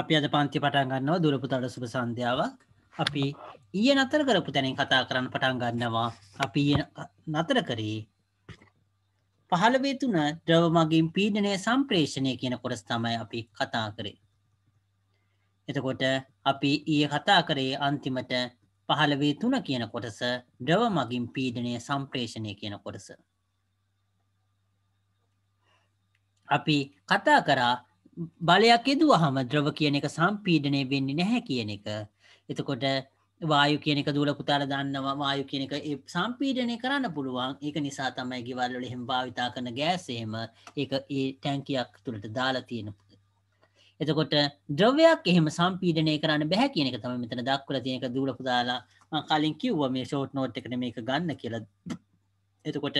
අපි අද පන්ති පටන් ගන්නවා දුරපුතාට සුප සන්ධාවක් අපි ඊය නතර කරපු තැනින් කතා කරන්න පටන් ගන්නවා අපි නතර කරේ පහළවේ තුන ද්‍රව මගින් පීඩනය සම්ප්‍රේෂණය කියන කොටස් තමයි අපි කතා කරේ එතකොට අපි ඊය කතා කරේ අන්තිමට පහළවේ තුන කියන කොටස ද්‍රව මගින් පීඩනය සම්ප්‍රේෂණය කියන කොටස අපි කතා කරා බලයක් යෙදුවහම ද්‍රව කියන එක සම්පීඩනය වෙන්නේ නැහැ කියන එක. එතකොට වායු කියනක දූල පුතාල දන්නවා වායු කියනක සම්පීඩනය කරන්න පුළුවන් ඒක නිසා තමයි ගෙවල්ලොල එහෙම භාවිතා කරන ගෑසේම ඒ ඒ ටැන්කයක් තුළට දාලා තියෙන එතකොට ද්‍රවයක් එහෙම සම්පීඩනය කරන්න බැහැ කියනක තම මෙතන දක්වල තියෙනක දූල පුදාලා කලින් කිව්ව මේ ෂෝට් නෝට් එකට මේක ගන්න කියලා එතකොට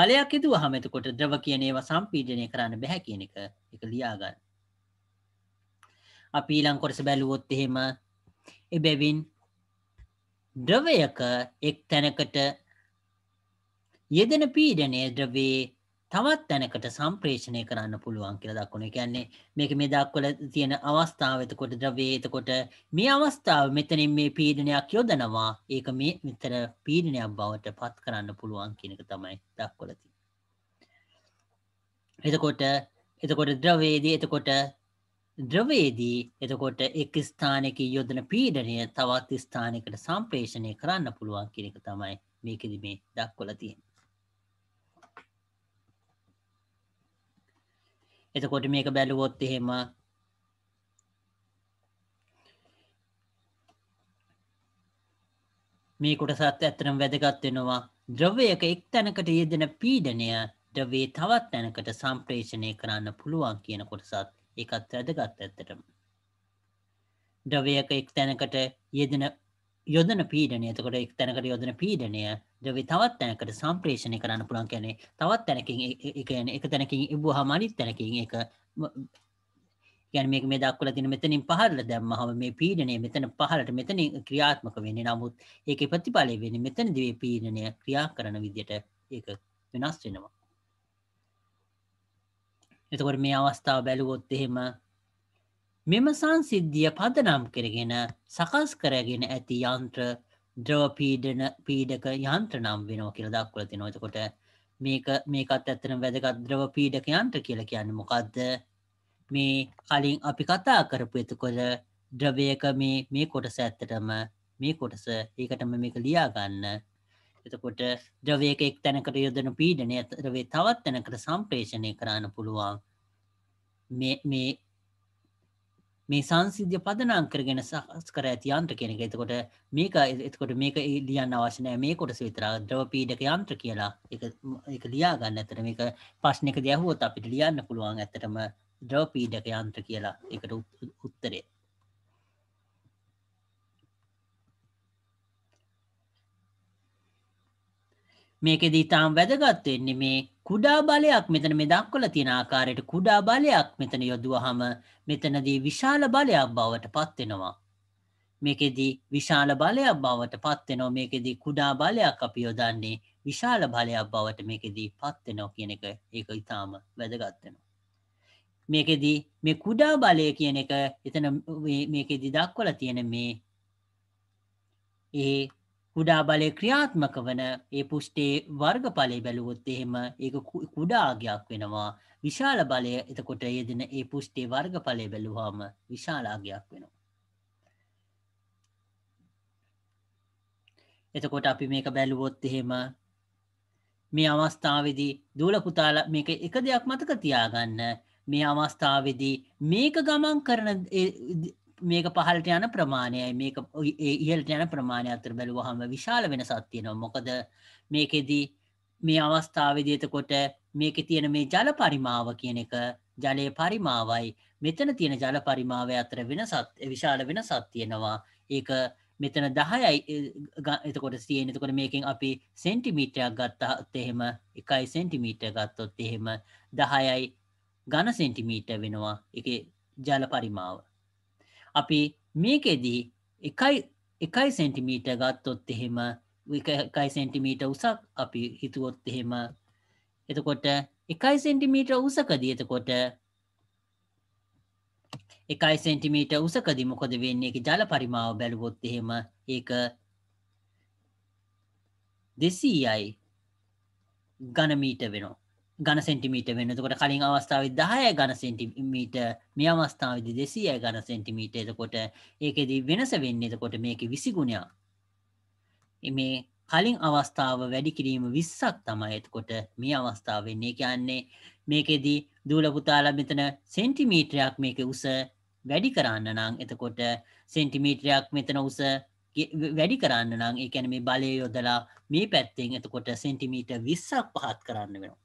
බලයක් හිතුව හම එතකොට ද්‍රව කියනේවා සම්පීඩනය කරන්න බැහැ කියන එක එක ලියාගන්න අපි ඊළංකොටස බැලුවොත් එහෙම එබැවින් ද්‍රවයක එක් තැනකට යෙදෙන පීඩනය ද්‍රවේ තවත් තැනකට සම්ප්‍රේෂණය කරන්න පුළුවන් කියලා දක්වුණ කියන්නේ මේක මේ දක්වල තියෙන අවස්ථාවතකොට ද්‍රවේතකොට මේ අවස්ථාව මෙතනින් මේ පීඩනයක් යොදනවා ඒක මේ මෙතර පීඩනයක් බවට පත් කරන්න පුළුවන් කියනක තමයි දක්වලති. එතකොට එතකොට ද්‍රවේදී එතකොට ද්‍රවේදී එතකොට එක් ස්ථානක යොදන පීඩනය තවත් ස්ථානකට සම්ප්‍රේෂණය කරන්න පුළුවන් කෙනෙක තමයි මේකෙද මේ දක්වල තියෙන්. එතකොට මේක බැලුවොත් එහෙම මේ කොටසත් ඇත්තනම් වැදගත් වෙනවා ද්‍රවයක එක් තැනකට යෙදෙන පීඩනය ද්‍රවේ තවත් තැනකට සම්ප්‍රේෂණය කරන්න පුළුවන් කියන කොටසත් ඒකත් වැදගත් ඇත්තටම. ද්‍රවයක එක් තැනකට යෙදෙන යොදන පීඩනය එතකොට එක් තැනකට යොදන පීඩනය ද්‍රව්‍ය තවත් තැනකට සම්ප්‍රේෂණය කරන්න පුළුවන් කියන්නේ තවත් තැනකින් ඒ කියන්නේ එක තැනකින් ඉබුවාම අනිත් තැනකින් ඒක කියන්නේ මේක මේ දක්වලා තියෙන මෙතනින් පහළට දැම්මහම මේ පීඩනය මෙතන පහළට මෙතන ක්‍රියාත්මක වෙන්නේ නමුත් ඒකේ ප්‍රතිඵලය වෙන්නේ මෙතනදී මේ පීඩනය ක්‍රියා කරන විදිහට ඒක වෙනස් වෙනවා එතකොට මේ අවස්ථාව බැලුවොත් එහෙම මෙම සංසිද්ධිය පදනම් කරගෙන සකස් කරගෙන ඇති යන්ත්‍ර ද්‍රව පීඩන පීඩක යන්ත්‍ර නම් වෙනවා කියලා දක්වල තිනවා එතකොට මේක මේකත් ඇත්තන වැදගත් ද්‍රව පීඩක යන්ත්‍ර කියලා කියන්න මොකක්ද මේ කලින් අපි කතා කරපු එතකොට ද්‍රවයක මේ මේ කොටස ඇත්තටම මේ කොටස ඒකටම මේක ලියාගන්න එතකොට ද්‍රවයක එක් තැනකට යොදන පීඩනය ද්‍රවේ තවත් තැනකට සම්ප්‍රේෂණය කරන්න පුළුවන් මේ මේ සංසිද්ධ්‍ය පදනම් කරගෙන සහස් කර ඇති යන්ත්‍ර කෙනෙක එතකොට මේක එතකොට මේක ලියන්න අවශ්‍යනය මේ කොටස විතර ද්‍රව පීඩක යන්ත්‍ර කියලා එක ලියාගන්න ඇතට මේක ප්‍රශ්නක දැහුවොත් අපිට ලියන්න පුළුවන් ඇතටම ද්‍රව පීඩක යන්ත්‍ර කියලා එකට උත්තරේ මේකෙදි ඊටාම් වැදගත් වෙන්නේ මේ කුඩා බලයක් මෙතන මේ දක්වලා තියෙන ආකාරයට කුඩා බලයක් මෙතන යොදුවහම මෙතනදී විශාල බලයක් බවට පත් වෙනවා. මේකෙදි විශාල බලයක් බවට පත් වෙනවා. මේකෙදි කුඩා බලයක් අපි යොදන්නේ විශාල බලයක් බවට මේකෙදි පත් වෙනවා කියන එක ඒක ඊටාම වැදගත් වෙනවා. මේකෙදි මේ කුඩා බලය කියන එක එතන මේකෙදි දක්වලා තියෙන මේ ඒ කුඩා බලය ක්‍රියාත්මක වන ඒ පුෂ්ටේ වර්ග පලේ බැලුවොත් එහෙම ඒ කුඩාගයක් වෙනවා විශාල බලය එතකොට යෙදෙන ඒ පුෂ්ටේ වර්ග පලේ බැලුවාම විශාලාගයක් වෙනවා. එතකොට අපි මේක බැලුවොත් එහෙම මේ අවස්ථාවදී දූලපුතාල මේක එක දෙයක් මතක තියාගන්න මේ අවස්ථාවදී මේක ගමන් කරන මේක පහලට යන ප්‍රමාණයයි මේක ඉහලට යන ප්‍රමාණය අතර බැලුවහම විශාල වෙනසක් තියෙනවා මොකද මේකෙදී මේ අවස්ථාවේදී එතකොට මේකේ තියෙන මේ ජල පරිමාව කියන එක ජලයේ පරිමාවයි මෙතන තියෙන ජල පරිමාවය අතර වෙනසක් විශාල වෙනසක් තියෙනවා ඒක මෙතන 10යි එතකොට තියෙන එතකොට මේකෙන් අපි සෙන්ටිමීටරයක් ගත්තහත් එහෙම 1 සෙන්ටිමීටර ගත්තොත් එහෙම 10යි ඝන සෙන්ටිමීටර වෙනවා ඒකේ ජල පරිමාව අපි මේකෙදී එකයි එකයි සෙන්ටිමීට ගත්තොත් එහෙම එකයි සෙන්ටිමීට උසක් අපි හිතුවොත් එහෙම එතකොට එකයි සෙන්ටිමීට උසකදී එතකොට එකයි සෙන්ටිමීට උසකදි මොකද වෙන්නේ එක ජල පරිමාව බැලුවොත් එහෙම ඒක දෙසීයයි ගණමීට වෙනවා ගන සෙන්ටිමීට වෙනකොට කලින් අවස්ථාව දහය ගන සෙන්ටිමීට මේ අවස්ථාවද දෙසිය ගන සෙන්ටිමීට එතකොට ඒකෙදී වෙනස වෙන්නේතකොට මේක විසිගුණා මේ කලින් අවස්ථාව වැඩි කිරීම විස්සක් තමයි එතකොට මේ අවස්ථාව වෙන්නේ කියන්නේ මේකෙදී දූලපුතාලා මෙතන සෙන්ටිමීට්‍රයක් මේක උස වැඩි කරන්න නම් එතකොට සෙන්ටිමීට්‍රයක් මෙතන උස වැඩි කරන්න නම් ඒ ැන මේ බලය යොදලා මේ පැත්තෙන් එතකොට සෙන්ටිමීට විස්සක් පහත් කරන්න වෙනවා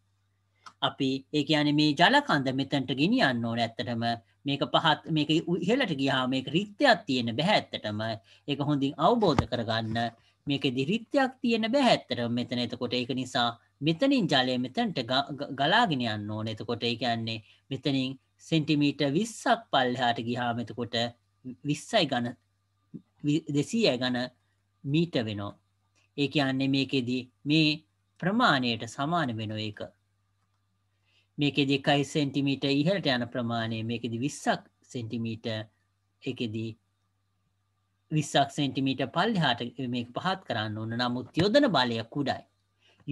අපි ඒ කියන මේ ජලකන්ද මෙතැන්ට ගෙනියන්න ඕන ඇත්තටම මේක පහත් මේක ඉහලට ගියා මේක රිත්‍යයක් තියෙන බැහැත්තටම ඒක හොඳින් අවබෝධ කරගන්න මේක දිරිත්‍යයක් තියෙන බැහැත්තර මෙතන එතකොට ඒක නිසා මෙතනින් ජලය මෙතැන්ට ගලාගෙන යන්න ඕන එතකොට ඒ කියන්නේ මෙතනින් සෙන්ටිමීට විස්සක් පල්ලහාට ගිහා මෙතකොට විස්සයි ගන දෙසීය ගන මීට වෙනෝ ඒ කියන්නේ මේකෙදී මේ ප්‍රමාණයට සමාන වෙන ඒක මේකෙදි එකයි සෙන්ටිමීට ඉහලට යන ප්‍රමාණය මේකෙදි විස්සක් සෙන්ටිමීට එකෙදී විස්සක් සෙන්ටිමීට පල්ලිහාට මේ පහත් කරන්න ඕන නමුත් යොදන බලය කුඩයි.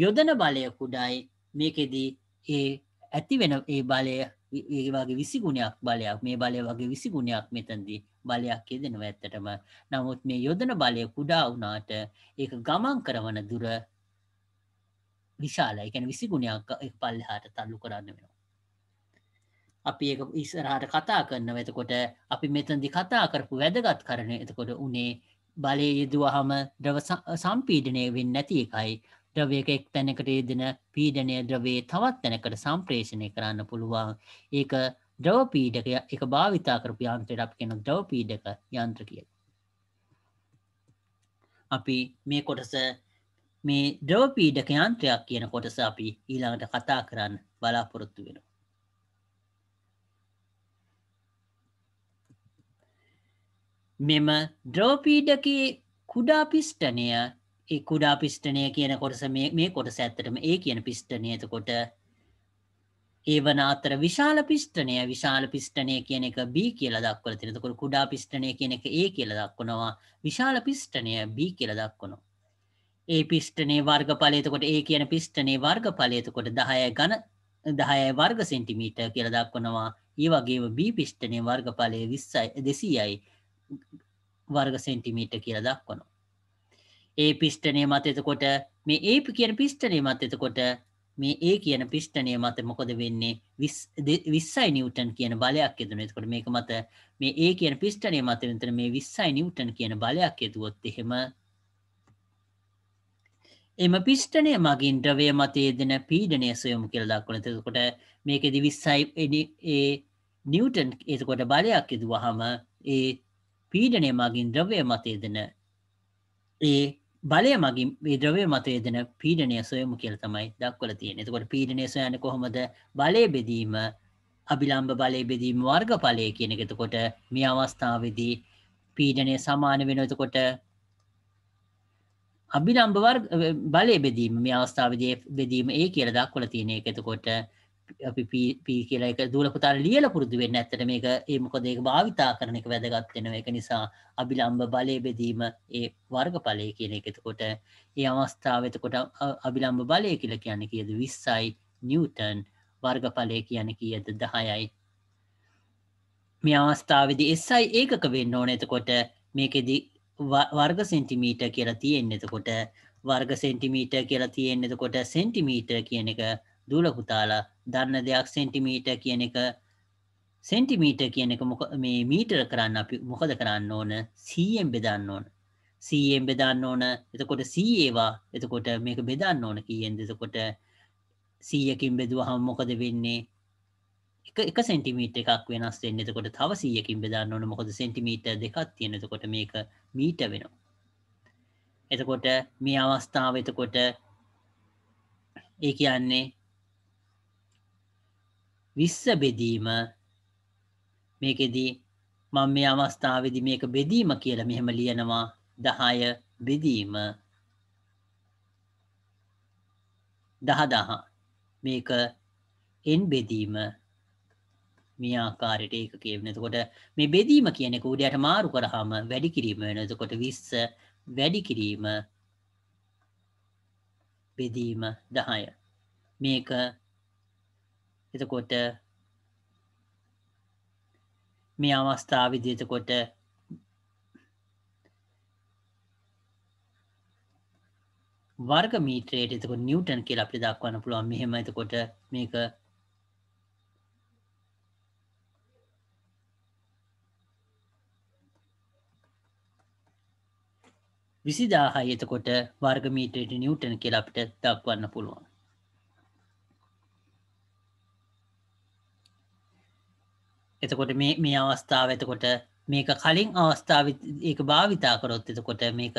යොදන බලය කුඩයි මේකෙදී ඒ ඇති වෙන ඒ බලය ඒ වගේ විසිගුණයක් බලයක් මේ බලය වගේ විසිගුණයක් මෙතැන්දී බලයක් යෙදෙනව ඇත්තටම නමුත් මේ යොදන බලය කුඩා වුණාට ඒක ගමන් කරවන දුර විශාලයි ගැන විසි ගුණයක් පල්ලහාට තල්ලු කරන්න වෙනවා. අපි ඒ ඉස්සරහට කතා කරන්න වෙතකොට අපි මෙතන්දි කතා කරපු වැදගත් කරන එතකොට උනේ බලය යෙදවාහම ද්‍රව සම්පීඩනය වෙන්න නැති එකයි ද්‍රවයක එක් තැනකට යෙදෙන පීඩනය ද්‍රවේ තවත් තැනකට සම්ප්‍රේෂණය කරන්න පුළුවන් ඒක ද්‍රව පීඩක එක භාවිතා කරපු යන්ත්‍රයට අප කෙන ද්‍රව පීඩක යන්ත්‍ර කියල. අපි මේ කොටස මේ ද්‍රව පීඩක යන්ත්‍රයක් කියන කොටස අපි ඊළඟට කතා කරන්න බලාපොරොත්තු වෙනවා. මෙම ද්‍රව පීඩකයේ කුඩා පිස්ටනය ඒ කුඩා පිස්ටනය කියන කොටස මේ කොටස ඇත්තටම ඒ කියන පිස්ටනය එතකොට ඒ වන අතර විශාල පිස්ටනය විශාල පිස්ටනය කියන එක B කියල දක්වල තිනකොට කුඩා පිස්ටනය කියන එක ඒ කියල දක්වනවා විශාල පිස්ටනය B කියල දක්වනවා ඒ පිෂ්ටනේ වර්ග පලයතකොට ඒ කියන පිෂ්ටනේ වර්ග පලයතකොට දහය ගන දහය වර්ග සෙන්ටිමීට කියල දක්වනවා ඒ වගේ බී පිෂ්ටනේ වර්ග පලය විස්සයි දෙසීයයි වර්ග සෙන්ටිමීට කියල දක්වනවා. ඒ පිෂ්ටනය මත එතකොට මේ ඒ කියන පිෂ්ටනේ මත එතකොට මේ ඒ කියන පිෂ්ටනය මත මොකොද වෙන්නේ විස්සයි නිවටන් කියන බලයක් යෙදන එතකොට මේක මත මේ ඒ කියන පිෂ්ටනය මත විතර මේ විස්සයි නිවටන් කියන බලයක් යෙදුවොත් එහෙම එම පිෂ්ටනය මගින් ද්‍රවය මතයේ දෙන පීඩනය සොයමු කෙල් දක්වන තකොට මේක දිවිස්සයි ඒ නිියවටන් ඒතකොට බලයක් යුතු වහම ඒ පීඩනය මගින් ද්‍රවය මතය දෙන ඒ බලය මගින් විද්‍රවය මතය දෙන පීඩනය සොයමු කෙල් තමයි දක්වල තියෙන එතකොට පීඩනය සොයන කොහොමද බලය බෙදීම අභිලම්භ බලය බෙදීම වර්ග පලය කියන එකතකොට මේ අවස්ථාවදී පීඩනය සමාන වෙනතකොට අභිනම්බවර් බලය බෙදීම මේ අවස්ථාවදය බෙදීම ඒ කියල දක්වල තියෙන එක එතකොට අපි පී කියලා එක දූලපුතා ලියල පුරුදු වෙන්න ඇත්තට මේක ඒ මොකද ඒක භාවිතා කරන එක වැදගත් වෙනවා ඒක නිසා අභිලම්බ බලය බෙදීම ඒ වර්ගඵලය කියන එක එතකොට ඒ අවස්ථාව එතකොට අභිලම්බ බලය කියලා කියන්නේ කීයද 20යි නිව්ටන් වර්ගඵලය කියන්නේ කීයද 10යි මේ අවස්ථාවේදී SI ඒකක වෙන්න ඕනේ එතකොට මේකෙදී වර්ග සෙන්ටිමීට කියලා තියෙන් එතකොට වර්ග සෙන්ටිමීට කියලා තියෙන් එතකොට සෙන්ටිමීට කියන එක දූලකුතාලා දන්න දෙයක් සෙන්ටිමීට කියන එක සෙන්ටිමීට කියන එක මේ මීටර කරන්න අපි මොකද කරන්න ඕන සීයෙන් බෙදන්න ඕන සීයෙන් බෙදන්න ඕන එතකොට සීඒවා එතකොට මේක බෙදන්න ඕන කියෙන් දෙතකොට සීයකින් බෙදුවහම් මොකද වෙන්නේ එක සෙන්ටිමීට එකක් වෙනස් වෙන්න එතකොට තව සීයකින් බෙදන්න ඕන මොකද සෙන්ටිමීට දෙකක් තියෙන එතකොට මේක මීට වෙනවා එතකොට මේ අවස්ථාව එතකොට ඒ කියන්නේ විස්ස බෙදීම මේකෙදී මං මේ අවස්ථාවදි මේක බෙදීම කියල මෙහෙම ලියනවා දහය බෙදීම දහදහ මේක එන් බෙදීම මේ ආකාරයට ඒක කියවෙන. එතකොට මේ බෙදීම කියන එක උඩයට මාරු කරාම වැඩි කිරීම වෙන. එතකොට 20 වැඩි කිරීම බෙදීම 10. මේක එතකොට මේ අවස්ථාවේදී එතකොට වර්ග මීටරයට එතකොට නිව්ටන් කියලා අපිට දක්වන්න පුළුවන්. මෙහෙම එතකොට මේක විසිදාහයි එතකොට වර්ගමීටයට නිියවටන් කෙලාපිට දක්වන්න පුළුවන්. එතකොට මේ අවස්ථාව එතකොට මේක කලින් අවස්ථාව ඒක භාවිතා කරොත් එතකොට මේක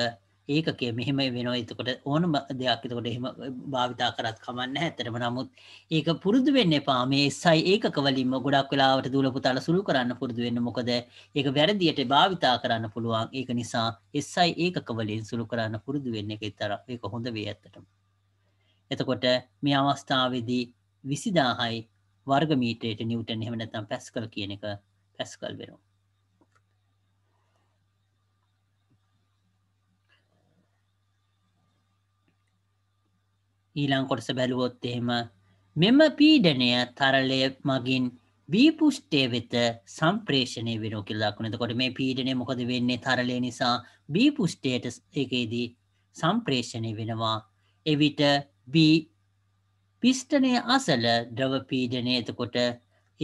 ඒකකේ මෙහෙම වෙනවා එතකොට ඕනම දෙයක් එතකොට එහෙම භාවිතා කරත් කමන්න හැතරම නමුත් ඒක පුරුදු වෙන්න එපා මේ SI ඒකක වලින්ම ගොඩක් වෙලාවට දූල පුතාලා සුළු කරන්න පුරුදු වෙන්න මොකද ඒක වැරදියට භාවිතා කරන්න පුළුවන් ඒක නිසා SI ඒකක වලින් සුළු කරන්න පුරුදු වෙන්න එක ඉතර ඒක හොඳ වේ ඇත්තටම එතකොට මේ අවස්ථාවේදී 20000යි වර්ග මීටරයට නිව්ටන් එහෙම නැත්නම් පැස්කල් කියන එක පැස්කල් වෙනවා ඊළං කොටස බැලුවොත් එහෙම මෙම පීඩනය තරලය මගින් බීපුෂ්ටය වෙත සම්ප්‍රේෂණය වෙනෝ කිල්ලක්ුණනත කොට මේ පීඩනය මොකද වෙන්නේ තරලය නිසා බීපුෂ්ටේට එකේදී සම්ප්‍රේෂණය වෙනවා එවිට බී පිෂ්ටනය අසල ද්‍රවපීඩනය එතකොට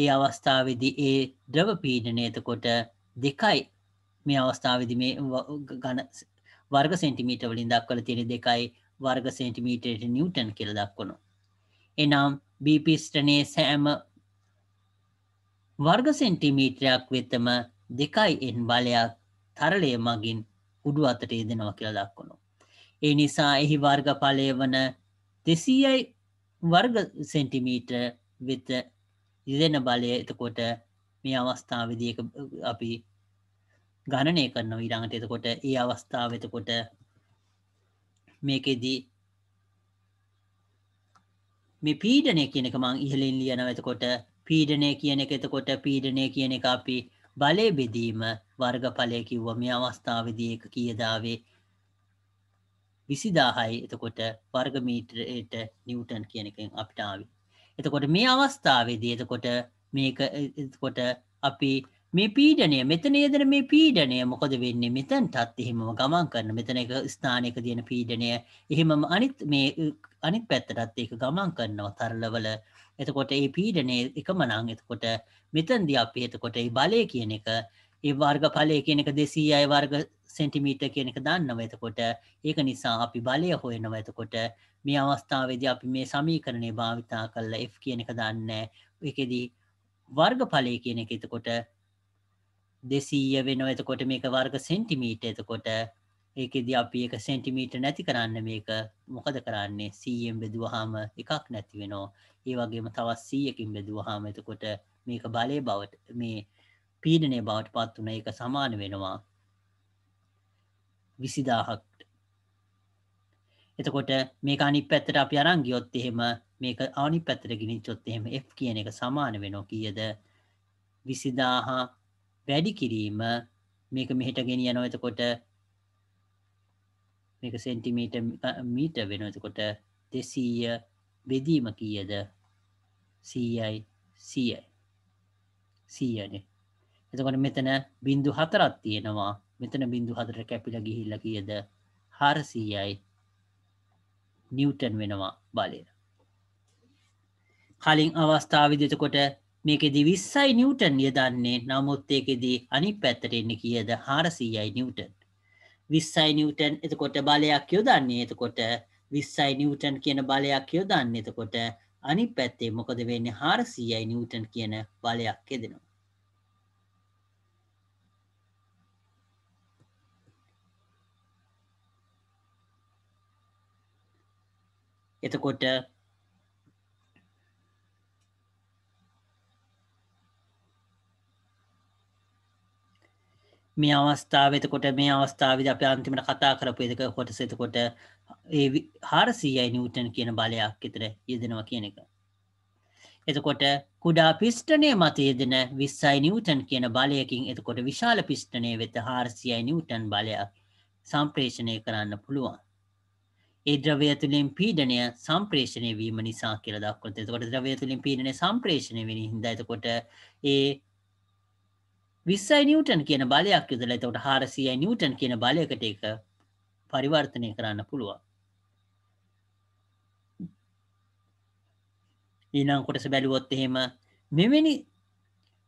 ඒ අවස්ථාවදි ඒ ද්‍රවපීඩනය එතකොට දෙකයි මේ අවස්ථාවදි මේ ගන වර්ග සෙන්ටිමීට වලින් දක්වල තියෙන දෙකයි වර්ග සෙන්ටිමීටයට නිවටන් කෙල දක්වනු. එනම් බිපිස්ටනේ සෑම වර්ග සෙන්ටිමීටරයක් වෙතම දෙකයි එන් බලයක් තරලය මගින් උඩු අතට යෙදෙනවා කියල දක්වනු. ඒ නිසා එහි වර්ගඵලය වන දෙසීයයි වර්ග සෙන්ටිමීට වෙත යෙදෙන බලය එතකොට මේ අවස්ථාවදික අපි ගණනය කරන ඉරඟට එතකොට ඒ අවස්ථාව එතකොට මේකෙදී මේ පීඩනය කියන එක මං ඉහලින් ලියනව එතකොට පීඩනය කියන එක එතකොට පීඩනය කියන එක අපි බලය බෙදීම වර්ගඵලය කිව්ව මේ අවස්ථාවදී එක කියදාවේ විසිදාහයි එතකොට වර්ගමීටරයට නිවටන් කියන එකෙන් අපිටාව. එතකොට මේ අවස්ථාවේදී එතකොට මේක එතකොට අපි මේ පීඩනය මෙතන යදන මේ පීඩනය මොකද වෙන්නේ මෙතන් තත් එහෙම ගමන් කරන මෙතන එක ස්ථානයක තියෙන පීඩනය එහෙමම අනිත් මේ අනිත් පැත්තටත් ඒක ගමන් කරනවා තරලවල එතකොට ඒ පීඩනය එක මනං එතකොට මෙතන්ද අපි එතකොට ඒ බලය කියන එක ඒ වර්ග පලය කියන එක දෙසී අය වර්ග සෙන්ටිමීට කියන එක දන්නව එතකොට ඒක නිසා අපි බලය හොයනව එතකොට මේ අවස්ථාවේදී අපි මේ සමීකරණය භාවිතා කරලා F කියන එක දන්නේ ඒකෙදී වර්ග පලය කියන එක එතකොට දෙසීය වෙන එතකොට මේක වර්ග සෙන්ටිමීට එතකොට ඒකෙද අපි එක සෙන්ටිමීට නැති කරන්න මේක මොකද කරන්නේ සීයෙන් බෙදුවහාම එකක් නැති වෙනෝ ඒ වගේම තවස් සීයකින් බෙදුවහාම එතකොට මේක බලය බවට මේ පීඩනය බවට පත් වන එක සමාන වෙනවා විසිදාහක්ට එතකොට මේ අනි පැත්තට අප අරං ගියොත් එහෙම මේක ආනි පැත්තර ගිනි චොත් එහෙම F කියන එක සමාන වෙනෝ කියද විසිදාහා වැඩි කිරීම මේක මෙහෙට ගෙනිය නොයතකොට මේක සෙන්ටිමීට මීට වෙනතකොට දෙසීය බෙදීම කියද සීයි සීයි සීයන එතකොට මෙතන බින්දු හතරත් තියෙනවා මෙතන බින්දු හතර කැපිල ගිහිල්ල කියද හරසීයයි නිවටන් වෙනවා බලය කලින් අවස්ථාව විදතකොට මේකෙදි 20යි නිව්ටන් යදන්නේ. නමුත් ඒකෙදි අනිත් පැත්තට එන්නේ කීයද? 400යි නිව්ටන්. 20යි නිව්ටන්. එතකොට බලයක් යොදන්නේ. එතකොට 20යි නිව්ටන් කියන බලයක් යොදන්නේ. එතකොට අනිත් පැත්තේ මොකද වෙන්නේ? 400යි නිව්ටන් කියන බලයක් යදෙනවා. එතකොට මේ අවස්ථාව එතකොට මේ අවස්ථාවද අප අන්තිමට කතා කරපු එදක කොටස එතකොට ඒ හාරසීයයි නිවටන් කියන බලයක් එතර යෙදෙනවා කියන එක. එතකොට කුඩා පිෂ්ටනය මතයදන විස්සයි නිවටන් කියන බලයකින් එතකොට විශාල පිෂ්ටනය වෙත හාරසියයි නිවටන් බලයක් සම්ප්‍රේෂණය කරන්න පුළුවන්. ඒ ද්‍රවය තුළින් පීඩනය සම්ප්‍රේෂණය වීම නිසා කියල දක්කොට එතකොට ද්‍රවය තුළින් පීඩනය සම්ප්‍රේෂණය වෙන හිදයිතකොට ඒ විස්සයි නිියවටන් කියන බලයක් යුදල එතවට හාරසියයි නිියවටන් කියන බලයකට එක පරිවර්තනය කරන්න පුළුවන් ඊනම් කොටස බැලුවොත් එහෙම මෙවැනි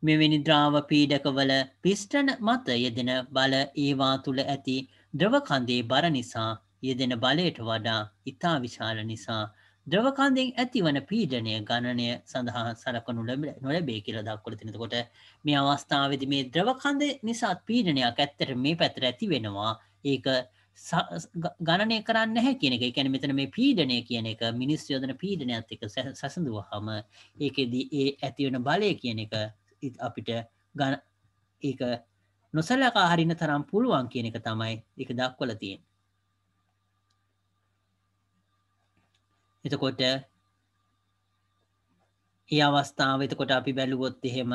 මෙවැනි ද්‍රාව පීඩකවල පිස්ටන මත යෙදෙන බල ඒවා තුළ ඇති ද්‍රවකන්දේ බර නිසා යෙදෙන බලයට වඩා ඉතා විශාල නිසා ද්‍රවකන්දෙන් ඇතිවන පීඩනය ගණනය සඳහා සලකනු ලැබ නොලැබේ කියල දක්කොල තිනකොට මේ අවස්ථාවද මේ ද්‍රවකන්ද නිසාත් පීඩනයක් ඇත්තර මේ පැතර ඇති වෙනවා ඒක ගණනය කරන්න හැ කියෙනෙක කැන මෙතන මේ පීඩනය කියන එක මිනිස් යෝදන පීඩනයක් එක සසඳුවහම ඒකෙදී ඒ ඇතිවන බලය කියන එක අපිට ගන ඒ නොසලකා හරින තරම් පුළුවන් කියන එක තමයි එක දක්වල තියෙන් එතකොට ඒ අවස්ථාව එතකොට අපි බැලුවොත් එහෙම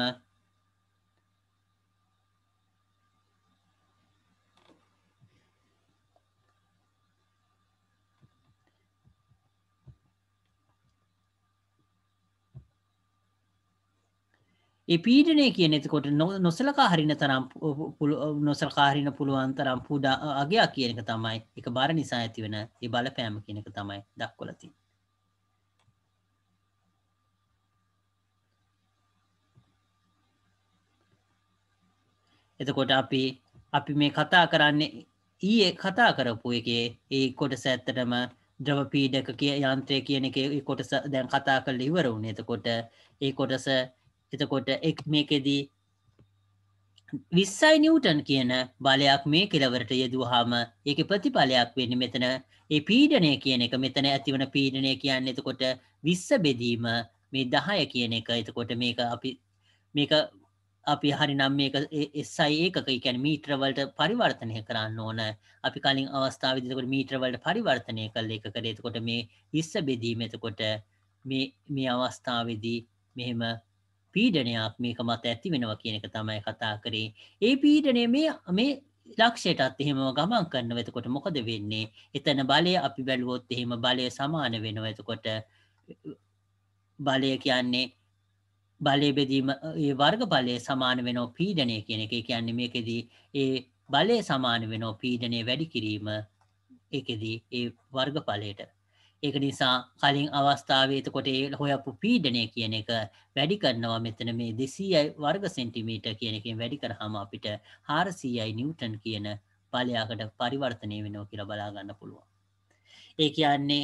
පීඩනය කියන එතකොට නොසලකා හරින තරම් නොසල්කා හරින පුළුවන් තරම් පුඩා අගයක් කියනක තමයි එක බාර නිසා ඇතිවෙන ඒ බලපෑම කියනක තමයි දක්වලතිී එතකොට අපි අපි මේ කතා කරන්නේ ඊයේ කතා කරපු එකේ ඒ කොටස ඇත්තටම ද්‍රව පීඩක කිය යන්ත්‍රය කියන එක කොටස දැන් කතා කළ ඉවරුණ එතකොට ඒ කොටස එතකොට එක් මේකෙදී විස්සයි නිවටන් කියන බලයක් මේ කෙලවරට යෙදහාම ඒක ප්‍රතිඵලයක් වෙන්න මෙතන ඒ පීඩනය කියන එක මෙතන ඇතිවන පීඩනය කියන්න එතකොට විස්ස බෙදීම මේ දහය කියන එක එතකොට මේක අපි මේක අපි හරි නම් මේක එස්සයි ඒකක එකැන මීත්‍රවලට පරිවර්තනය කරන්න ඕන අපි කලින් අවස්ථාව විදිකොට මීත්‍රවලට පරිවර්තනය කළ එක කරේතකොට මේ ඉස්ස බෙදීමතකොට මේ අවස්ථාවදී මෙහෙම පීඩනයක් මේක මත ඇති වෙනවා කියන එක තමයි කතා කරේ ඒ පීඩනය මේ මේ ලක්ෂයටත් එහෙම ගමන් කරන්න වෙතකොට මොකද වෙන්නේ එතන බලය අපි බැලුවොත් එහෙම බලය සමාන වෙන වෙතකොට බලය කියන්නේ බලය බෙදීම වර්ගඵලය සමාන වෙනෝ පීඩනය කියන එක කියන්නේ මේකෙදී ඒ බලය සමාන වෙනෝ පීඩනය වැඩි කිරීම එකෙදී ඒ වර්ගඵලයට ඒක නිසා කලින් අවස්ථාවේත කොටේ හොයපු පීඩනය කියන එක වැඩි කරනවා මෙතන මේ දෙසීයි වර්ග සෙන්ටිමීට කියන එකින් වැඩි කරහම අපිට හාරසීයි නිවටන් කියන පලයාකට පරිවර්තනය වෙනෝ කියලා බලාගන්න පුළුවන් ඒ කියන්නේ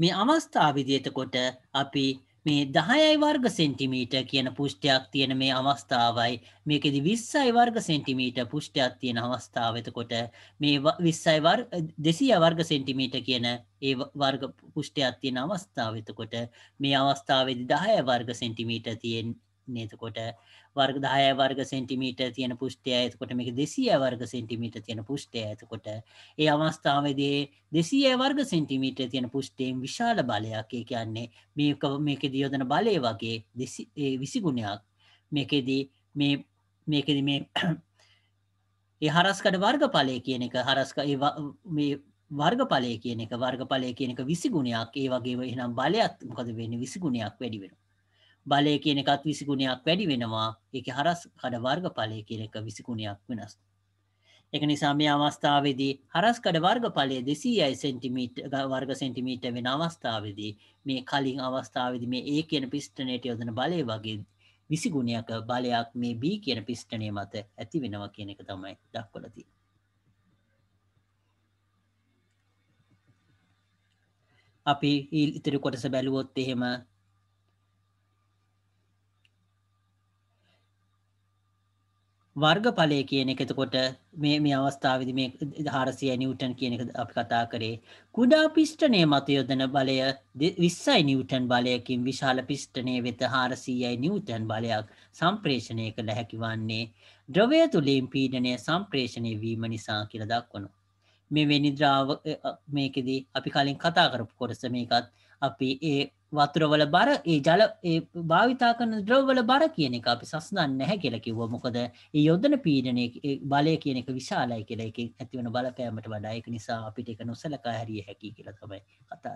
මේ අවස්ථා විදියතකොට අපි මේ දහයයි වර්ග සෙන්ටිමීට කියන පුෂ්ටයක් තියෙන මේ අවස්ථාවයි මේකෙදි විස්සයි වර්ග සෙන්ටිමීට පුෂ්ටයක් තියෙන අවස්ථාවතකොට මේ විස්සයි දෙසිය වර්ග සෙන්ටිමීට කියන ඒ වර්ග පුෂ්ටයක් තියෙන අවස්ථාවතකොට මේ අවස්ථාවේදි දහය වර්ග සෙන්ටිමීට තියෙන් නේතකොට වර්ග දාය වර්ග සෙන්ටිමීට තියෙන පුෂ්ටය ඇතකොට මේක දෙසිය වර්ග සෙන්ටිමීට තියෙන පුෂ්ටය ඇතකොට ඒ අවස්ථාවදේ දෙසිය වර්ග සෙන්ටිමීට තියෙන පුෂ්ටයෙන් විශාල බලයක් ඒ කියන්නේ මේක මේක දියෝදන බලය වගේ විසිගුණයක් මේකෙදී මේ මේකෙද මේ ඒ හරස්කඩ වර්ග පලය කියන එක හරස්ක මේ වර්ගඵලය කියන එක වර්ගඵලය කියන එක විසිගුණයක් ඒ වගේ එහනම් බලයක් මොකද වෙන්න විසිගුණයක් වැඩිවෙන බලය කියන එකත් විසිගුණයක් වැඩි වෙනවා එක හරස් කඩ වර්ග පලය කියන එක විසිගුණයක් වෙනස්. එක නිසා මේ අවස්ථාවේදී හරස් කඩ වර්ග පලය දෙසීයයි සෙන්ටිමීට් වර්ග සෙන්ටිමීට වෙන අවස්ථාවේදී මේ කලින් අවස්ථාවේදී මේ ඒ කියන පිස්ටනයට යොදන බලය වගේ විසිගුණයක බලයක් මේ B කියන පිස්ටනය මත ඇති වෙනවා කියන එක තමයි දක්වලති. අපි ඉල් ඉතිරි කොටස බැලුවොත් එහෙම වර්ගඵලය කියන එක එතකොට මේ මේ අවස්ථාවේදී මේ 400 නිව්ටන් කියන එක අපි කතා කරේ කුඩා පිෂ්ඨනයේ මත යොදන බලය 20යි නිව්ටන් බලයකින් විශාල පිෂ්ඨනයේ වෙත 400යි නිව්ටන් බලයක් සම්ප්‍රේෂණය කළ හැකි වන්නේ ද්‍රවය තුලින් පීඩනය සම්ප්‍රේෂණය වීම නිසා කියලා දක්වනවා මෙවැනි ද්‍රාව මේකෙදී අපි කලින් කතා කරපු කොටස මේකත් අපි ඒ වතුරවල බර ඒ ජල භාවිතා කරන ද්‍රවවල බර කියන එක අපි සස්දන්න නැහැ කෙලකිව මොකද ඒ යොදන පීඩනය බලය කියන එක විශාලයි කියලා එක ඇතිවන බලපෑමට වඩා ඒක නිසා අපිට එක නොසලකා හැරිය හැකි කියලා තමයි කතා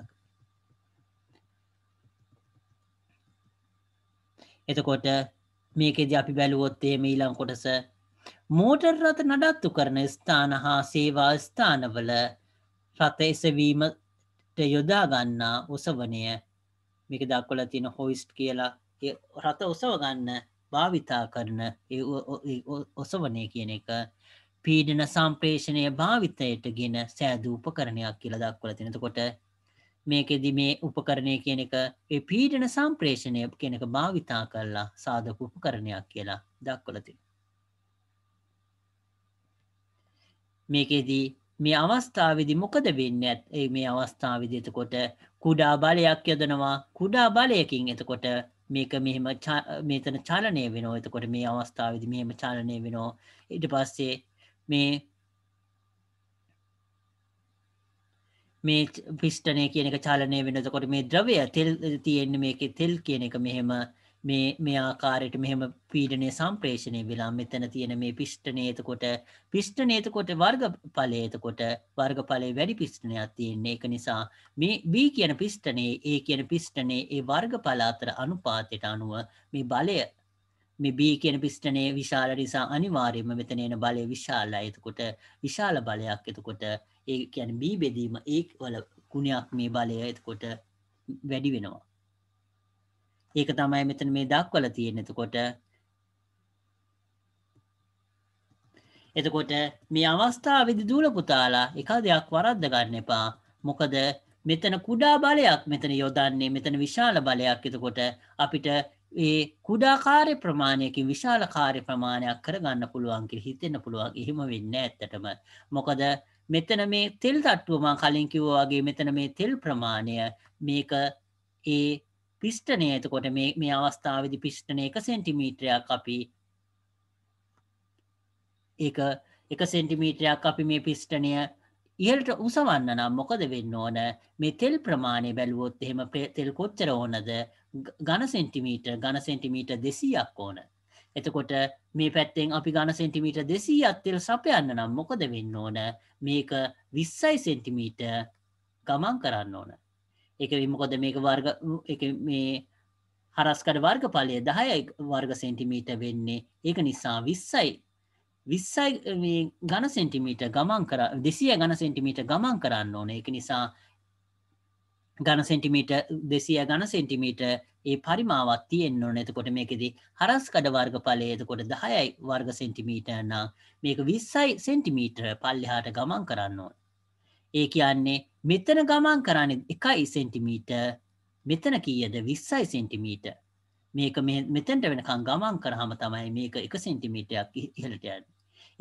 එතකොට මේකෙද අපි බැලුවොත් එහෙම ඊළඟ කොටස මෝටර් රථ නඩත්තු කරන ස්ථාන හා සේවා ස්ථානවල රථ එසවීමට යොදා ගන්නා ඔසවණය මේක දක්වලා තියෙන හොයිස්ට් කියලා රථ ඔසව ගන්න භාවිතා කරන ඔසවනය කියන එක පීඩන සම්ප්‍රේෂණය භාවිතයට ගෙන සෑදූ උපකරණයක් කියලා දක්වල තිනතකොට මේකෙදි මේ උපකරණය කියන එක පීඩන සම්ප්‍රේෂණය කෙනක භාවිතා කරලා සාධක උපකරණයක් කියලා දක්වලති. මේකෙදී මේ අවස්ථාවදි මොකද වෙන්න ඇත් මේ අවස්ථාවදි එතකොට කුඩා බලයක් යදනවා කුඩා බලයකින් එතකොට මේක මෙහෙම මේතන චාලනය වෙනෝ එතකොට මේ අවස්ථාවදි මෙහෙම චාලනය වෙනෝ ඉට පස්සේ මේ මේ පිස්ටනය කියනක චාලනය වෙනකොට මේ ද්‍රවය තෙල් තියෙන්න්න මේක තෙල් කියන එක මෙහෙම මේ මේ ආකාරයට මෙහෙම පීඩනය සම්ප්‍රේෂණය වෙලා මෙතන තියෙන මේ පිෂ්ඨනේතකොට පිෂ්ඨනේතකොට වර්ග පලේතකොට වර්ග පලේ වැඩි පිෂ්ඨනයක් තියෙන්නේ එක නිසා මේ B කියන පිෂ්ඨනේ ඒ කියන පිෂ්ඨනේ ඒ වර්ග පල අතර අනුපාතයට අනුව මේ බලය මේ B කියන පිෂ්ඨනය විශාල නිසා අනිවාර්යයෙන්ම මෙතන එන බලය විශාලයි. එතකොට විශාල බලයක්. එතකොට ඒ කියන්නේ B බෙදීම ඒ වල ගුණයක් මේ බලය. එතකොට වැඩි වෙනවා. ඒක තමයි මෙතන මේ දක්වල තියෙන එතකොට එතකොට මේ අවස්ථාවේදී දූල පුතාලා එක දෙයක් වරද්ද ගන්න එපා. මොකද මෙතන කුඩා බලයක් මෙතන යොදන්නේ මෙතන විශාල බලයක්. එතකොට අපිට ඒ කුඩා කාර්ය ප්‍රමාණයකින් විශාල කාර්ය ප්‍රමාණයක් කරගන්න පුළුවන් කියලා හිතෙන්න පුළුවන්. එහෙම වෙන්නේ ඇත්තටම. මොකද මෙතන මේ තෙල් තට්ටුව මම කලින් කිව්වා වගේ මෙතන මේ තෙල් ප්‍රමාණය මේක ඒ පිෂ්ටනය එතකොට මේ අවස්ථාවදි පිෂ්ටන එක සෙන්ටිමීට්‍රයක් අපි එක එක සෙන්ටිමීට්‍රයක් අපි මේ පිෂ්ටනය ඉහල්ට උසවන්න නම් මොකද වෙන්න ඕන මේ තෙල් ප්‍රමාණය බැලුවොත් එහෙම තෙල් කොච්චර ඕනද ගණ සෙන්ටිමීට ගණ සෙන්ටිමීට දෙසීයක් ඕන එතකොට මේ පැත්තෙන් අපි ගණ සෙන්ටිමීට දෙසී අත්තෙල් සපයන්න නම් මොකද වෙන්න ඕන මේක විස්සයි සෙන්ටිමීට ගමන් කරන්න ඕන එක විමකොද මේක වර්ග මේ හරස්කඩ වර්ග පලය දහයයි වර්ග සෙන්ටිමීට වෙන්නේ ඒක නිසා විස්සයි විස්සයි ගණ සෙන්ටිමීට ගමන් කර දෙසිය ගණ සෙන්ටිමීට ගමන් කරන්න ඕන එක නිසා ගණ සෙන්ටිමීට දෙසිය ගණ සෙන්ටිමීට ඒ පරිමාවත් තියෙන් ඕන එතකොට මේකෙදී හරස්කඩ වර්ග පලය එතකොට දහයයි වර්ග සෙන්ටිමීට නම් මේක විස්සයි සෙන්ටිමීට්‍ර පල්ලෙහාට ගමන් කරන්න ඕන ඒ කියන්නේ මෙතන ගමන් කරන්නේ එකයි සෙන්ටිමීට මෙතන කීයද විස්සයි සෙන්ටිමීට මේක මෙතැන්ට වෙනකං ගමන් කරහම තමයි මේක එක සෙන්ටිමීටයක් ඉහලටයන්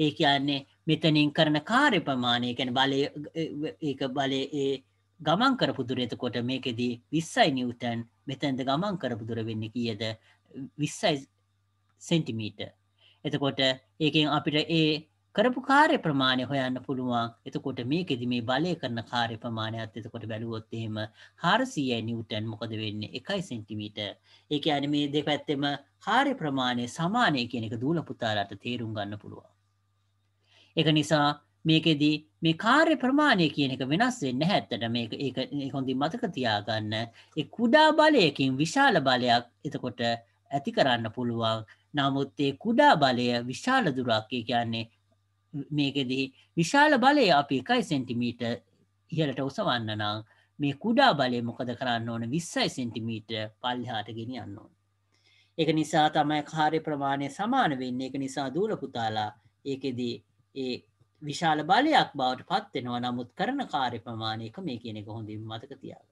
ඒ කියන්නේ මෙතනින් කරන කාර්ය ප්‍රමාණය ගැන බලය බලය ඒ ගමන් කරපු දුරතකොට මේකෙදී විස්සයි නිවතන් මෙතැන්ද ගමන් කරපු දුර වෙන්න කියද විස්සයි සෙන්ටිමීට එතකොට ඒකෙන් අපිට ඒ කරපු කාර්ය ප්‍රමාණය හොයන්න පුළුවන්. එතකොට මේකෙදි මේ බලය කරන කාර්ය ප්‍රමාණයත් එතකොට බැලුවොත් එහෙම 400යි නිව්ටන් මොකද වෙන්නේ? 1 සෙන්ටිමීටර්. ඒ කියන්නේ මේ දෙපැත්තෙම කාර්ය ප්‍රමාණය සමානයි කියන එක දූල පුතාලාට තේරුම් ගන්න පුළුවන්. ඒක නිසා මේකෙදි මේ කාර්ය ප්‍රමාණය කියන එක වෙනස් වෙන්නේ නැහැ ඇත්තට මේක ඒක හොඳින් මතක තියාගන්න ඒ කුඩා බලයකින් විශාල බලයක් එතකොට ඇති කරන්න පුළුවන් නමුත් ඒ කුඩා බලය විශාල දුරක් ඒ කියන්නේ මේකෙදී විශාල බලය අපි එකයි සෙන්ටිමීට ඉහලට උසවන්නනං මේ කුඩා බලය මොකද කරන්න ඕන විස්සයි සෙන්ටිමීට පල්ලිහාට ගෙන යන්න ඕන. එක නිසා තමයි කාරය ප්‍රමාණය සමාන වෙන්න එක නිසා දූල පුතාලා ඒකෙදී ඒ විශාල බලයක් බවට පත්වෙනවා නමුත් කරන කාර්ය ප්‍රමාණයක මේ කියන එක හොඳින් මතක තියාග.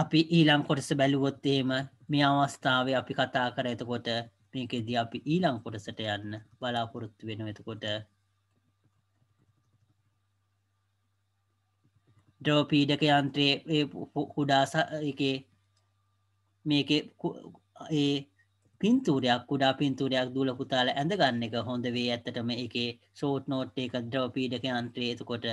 අපි ඊළං කොටස බැලුවොත් එහෙම මේ අවස්ථාවේ අපි කතා කර එතකොට මේකෙදී අපි ඊළං කොටසට යන්න බලාපොරොත්තු වෙන එතකොට ද්‍රෝපීඩක යන්ත්‍රයේ කුඩාස එකේ මේක ඒ පින්තූරයක් කුඩා පින්තූරයක් දුල පුතාල ඇඳගන්න එක හොඳ වේ ඇත්තටම එකේ සෝට් නෝට් එක ද්‍රෝපීඩක යන්ත්‍රයේ එතකොට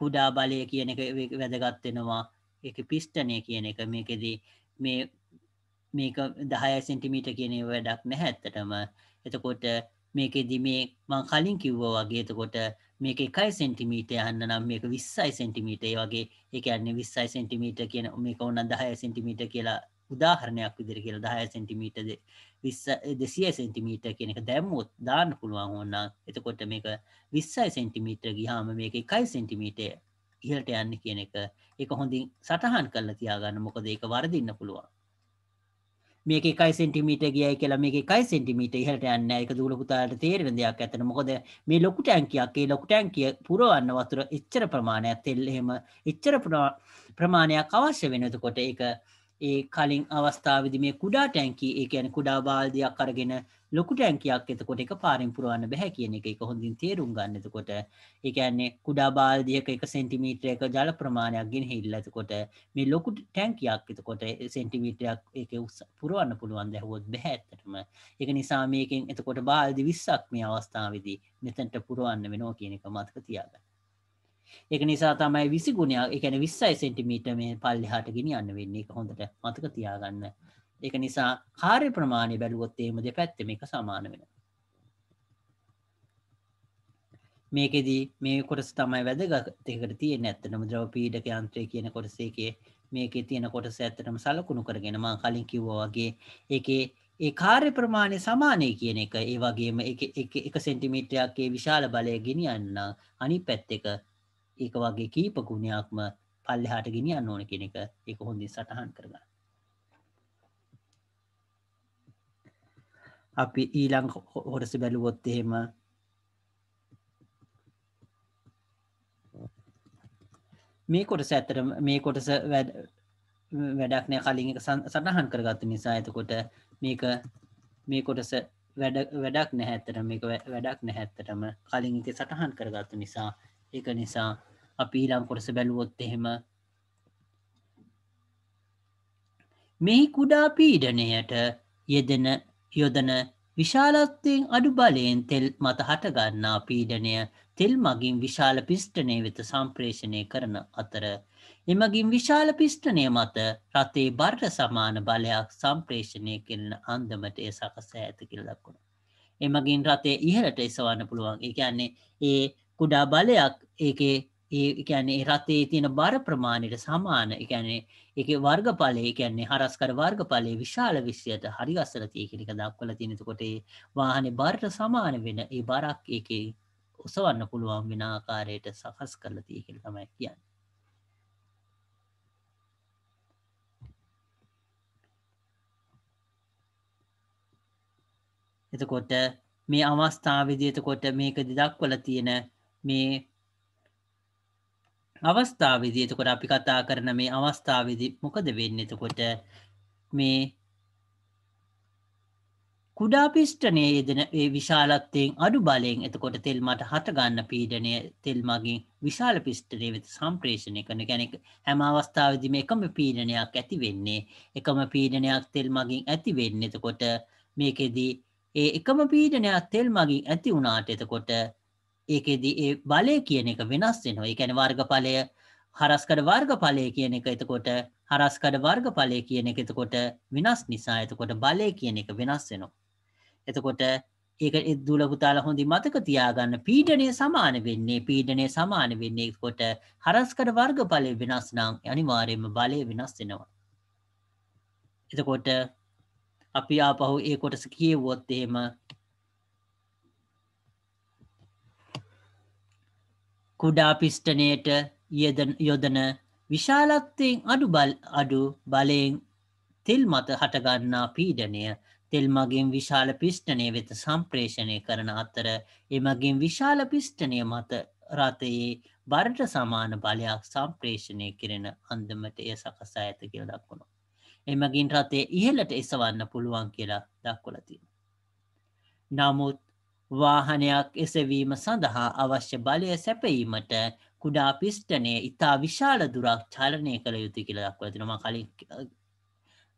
කුඩා බලය කියන එක වැදගත්වෙනවා එක පිස්ටනය කියන එක මේකෙදී මේ මේක දහය සෙන්ටිමීට කියනේ වැඩක් නැහැත්තටම එතකොට මේකෙදි මේ මං කලින් කිව්ව වගේ එතකොට මේක එකයි සෙන්ටිමීට යන්න නම් මේක විස්සයි සෙන්ටිමීටේ වගේ එක අන්නේ විස්සයි සෙන්ටිමීට කියන මේක ඔන්න දහය සෙන්ටිමීට කියලා උදාහරණයක් විදිර කියලා දහය සෙන්ටිමීටද විස්ස දෙසිය සෙන්ටිමීට කියන එක දැම්මුත් දාන්න පුළුවන් ඕන්න එතකොට මේක විස්සයි සෙන්ටිමීට ගිහාම මේක එකයි සෙන්ටිමීටය ඉහලට යන්න කියන එක එක හොඳින් සටහන් කරලා තියාගන්න මොකද ඒක වරදින්න පුළුවන් මේක එකයි සෙන්ටිමීට ගියයි කියලා මේක එකයි සෙන්ටිමීට ඉහලට යන්න එක දුර පුතාලට තේරෙන දෙයක් ඇතන මොකද මේ ලොකු ටැංකියක් ඒ ලොකු ටැංකිය පුරවන්න වතුර එච්චර ප්‍රමාණයක් තෙල් එහෙම එච්චර ප්‍රමාණයක් අවශ්‍ය වෙනකොට ඒක ඒ කලින් අවස්ථාවදි මේ කුඩා ටැන්කි ඒ ඇන කුඩා බාල්ධයක් අරගෙන ලොකු ටැන්කයක් එතකොට එක පාරින් පුරුවන්න බැහැ කියන එක එක හොඳින් තේරුම් ගන්නතකොට ඒඇන්නේ කුඩා බාල්ධියක එක සෙන්ටිමීට්‍රයක ජල ප්‍රමාණයක් ගෙන හිල්ලතකොට මේ ලොකු ටැන්කයක් එතකොට සෙන්ටිමීටයක් එක උස් පුරුවන්න පුළුවන් දැහුවොත් බැහැත්තටම එක නිසා මේකින් එතකොට බාල්දි විස්සක් මේ අවස්ථාවදී මෙතැන්ට පුරුවන්න වෙනෝ කියන එක මතක තියාගන්න එක නිසා තමයි විසි ගුණයක් එකන විස්සයි සෙන්ටිමීට මේ පල්ලි හට ගෙන අන්න වෙන්නේ එක හොඳට මතක තියාගන්න එක නිසා කාර්ය ප්‍රමාණය බැලුවොත්තේම දෙ පැත්තම එක සමාන වෙන මේකෙදී මේ කොටස තමයි වැදගතකට තිය නැත්තනම ද්‍රව පීඩක යන්ත්‍රය කියන කොටසේකේ මේක තියෙන කොටස ඇත්තටම සලකුණු කරගෙනවා කලින් කිව්වාගේ එකේ ඒ කාර්ය ප්‍රමාණය සමානය කියන එක ඒ වගේම එක සෙන්ටිමිට්‍රයක්ගේ විශාල බලය ගෙනියන්න අනි පැත් එක ඒක වගේ කීප ගුණයක්ම පල්ලෙහාට ගෙනියන්න ඕන කෙනෙක ඒක හොඳින් සටහන් කරගන්න. අපි ඊළං හොරස බැලුවොත් එහෙම මේ කොටස ඇතර මේ කොටස වැඩක් නෑ කලින් එක සටහන් කරගත්තු නිසා ඇතකොට මේක මේ කොටස වැඩක් නැහැත්තරම එක වැඩක් නැහැත්තරම කලින් එක සටහන් කරගත්තු නිසා එක නිසා අපි ඊළම් කොටස බැලුවොත් එහෙම මෙහි කුඩා පීඩනයට යෙදෙන යොදන විශාලත්වයෙන් අඩු බලයෙන් තෙල් මත හටගන්නා පීඩනය තෙල් මගින් විශාල පිෂ්ටනය වෙත සම්ප්‍රේෂණය කරන අතර එමගින් විශාල පිෂ්ටනය මත රතේ බර්ට සමාන බලයක් සම්ප්‍රේෂණය කරන අන්දමට ඒ සකස ඇතකිල් ලක්ුණ. එමගින් රතේ ඉහලට එසවන්න පුළුවන් එකන්නේ ඒ කුඩා බලයක් ඒකේ ඒකැනේ රතේ තියෙන බර ප්‍රමාණයට සමාන එකැනේ එක වර්ගඵලය කැන්නේ හරස්කර වර්ගඵලය විශාල විශ්‍යයට හරි අස්සර තියකෙනික දක්වල තිනතකොටේ වාහනේ බරට සමාන වෙන ඒ බරක් එක ඔසවන්න පුළුවන් වෙන ආකාරයට සකස් කරලා තියකෙන තමයි කියන්න එතකොට මේ අවස්ථාව විදිතකොට මේක දිදක්වල තියෙන මේ අවස්ථාවේදී එතකොට අපි කතා කරන මේ අවස්ථාවේදී මොකද වෙන්නේ එතකොට මේ කුඩා පිෂ්ඨනයේ යෙදෙන ඒ විශාලත්වයෙන් අඩු බලයෙන් එතකොට තෙල් මට හට ගන්න පීඩනය තෙල් මගින් විශාල පිෂ්ඨනය වෙත සම්ප්‍රේෂණය කරන කියන්නේ හැම අවස්ථාවේදීම එකම පීඩනයක් ඇති වෙන්නේ එකම පීඩනයක් තෙල් මගින් ඇති වෙන්නේ එතකොට මේකෙදී ඒ එකම පීඩනයක් තෙල් මගින් ඇති වුණාට එතකොට ඒකෙදී ඒ බලය කියන එක වෙනස් වෙනවා. ඒ කියන්නේ වර්ගඵලය හරස්කඩ වර්ගඵලය කියන එක එතකොට හරස්කඩ වර්ගඵලය කියන එක එතකොට වෙනස් නිසා එතකොට බලය කියන එක වෙනස් වෙනවා. එතකොට ඒක දුල පුතාලා හොඳින් මතක තියාගන්න පීඩනය සමාන වෙන්නේ පීඩනය සමාන වෙන්නේ කොට හරස්කඩ වර්ගඵලය වෙනස් නම් අනිවාර්යයෙන්ම බලය වෙනස් වෙනවා. එතකොට අපි ආපහු ඒ කොටස කියවුවොත් එහෙම කුඩා පිෂ්ටනයට යොදන විශාලත්වයෙන් අඩු අඩු බලයෙන් තෙල් මත හටගන්නා පීඩනය තෙල්මගින් විශාල පිෂ්ටනය වෙත සම්ප්‍රේෂණය කරන අතර එමගින් විශාල පිෂ්ටනය මත රථයේ බරට සමාන බලයක් සම්ප්‍රේෂණය කරෙන අන්දමට එය සකසා ඇත කියල දක්වුණු. එමගින් රථය ඉහලට එසවන්න පුළුවන් කියලා දක්වලතින්. නමුත් වාහනයක් එසවීම සඳහා අවශ්‍ය බලය සැපීමට කුඩා පිෂ්ටනය ඉතා විශාල දුරක් චලනය කළ යුතු කියලක් ඇතිනම කලින්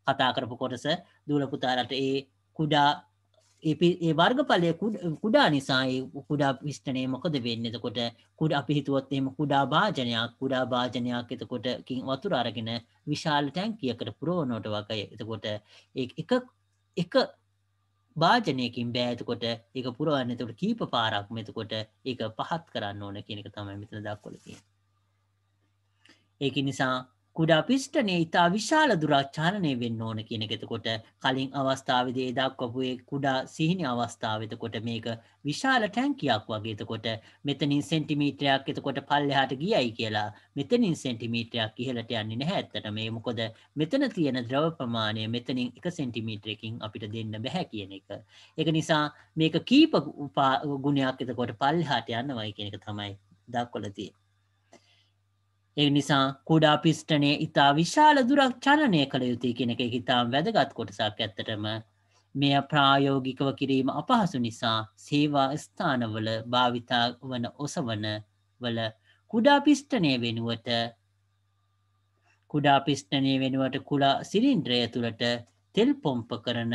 කතා කරපු කොටස දූලපුතාලට ඒ කුඩා ඒ වර්ගඵලය කුඩා නිසා කුඩා විිෂ්ටනය මොකද වෙන්න එතකොට කුඩ අපි හිතුවත්තේම කුඩා භාජනයක් කුඩා භාජනයක් එතකොටකින් වතුර අරගෙන විශාල ටැන්කියකට පුරෝනොට වගේ එතකොට එක භාජනයකින් බෑ එතකොට ඒක පුරවන්න එතකොට කීප පාරක්ම එතකොට ඒක පහත් කරන්න ඕන කියන එක තමයි මෙතන දක්වලා තියෙන්නේ. ඒක නිසා කුඩා පිෂ්ටනය ඉතා විශාල දුරාචාලනය වෙන්න ඕන කියන එකතකොට කලින් අවස්ථාවදේ දක්වපු කුඩා සිහිනි අවස්ථාවතකොට මේක විශාල ටැංකයක් වගේතකොට මෙතනින් සෙන්ටිමීට්‍රයක් එතකොට පල්ලෙහාට ගියයි කියලා මෙතනින් සෙන්ටිමීට්‍රයක් ඉහලට යන්නේ නැහැ ඇත්තට මේ මොකද මෙතන තියෙන ද්‍රව ප්‍රමාණය මෙතනින් එක සෙන්ටිමීට්‍රකින් අපිට දෙන්න බැහැ කියන එක. ඒක නිසා මේක කීප ගුණයක් එතකොට පල්ලෙහාට යන්නවයි කියන එක තමයි දක්වලා තියෙන්නේ. ඒ නිසා කුඩා පිෂ්ටනය ඉතා විශාල දුරක් චලනය කළ යුතුයි කෙනෙ එක හිතාම් වැදගත් කොටසක් ඇත්තටම මෙය ප්‍රායෝගිකව කිරීම අපහසු නිසා සේවා ස්ථානවල භාවිතා වන ඔසවන වල කුඩා පිෂ්ටනය වෙනුවට කුඩා පිෂ්ටනය වෙනුවට කුඩා සිරින්ද්‍රය තුළට තෙල් පොම්ප කරන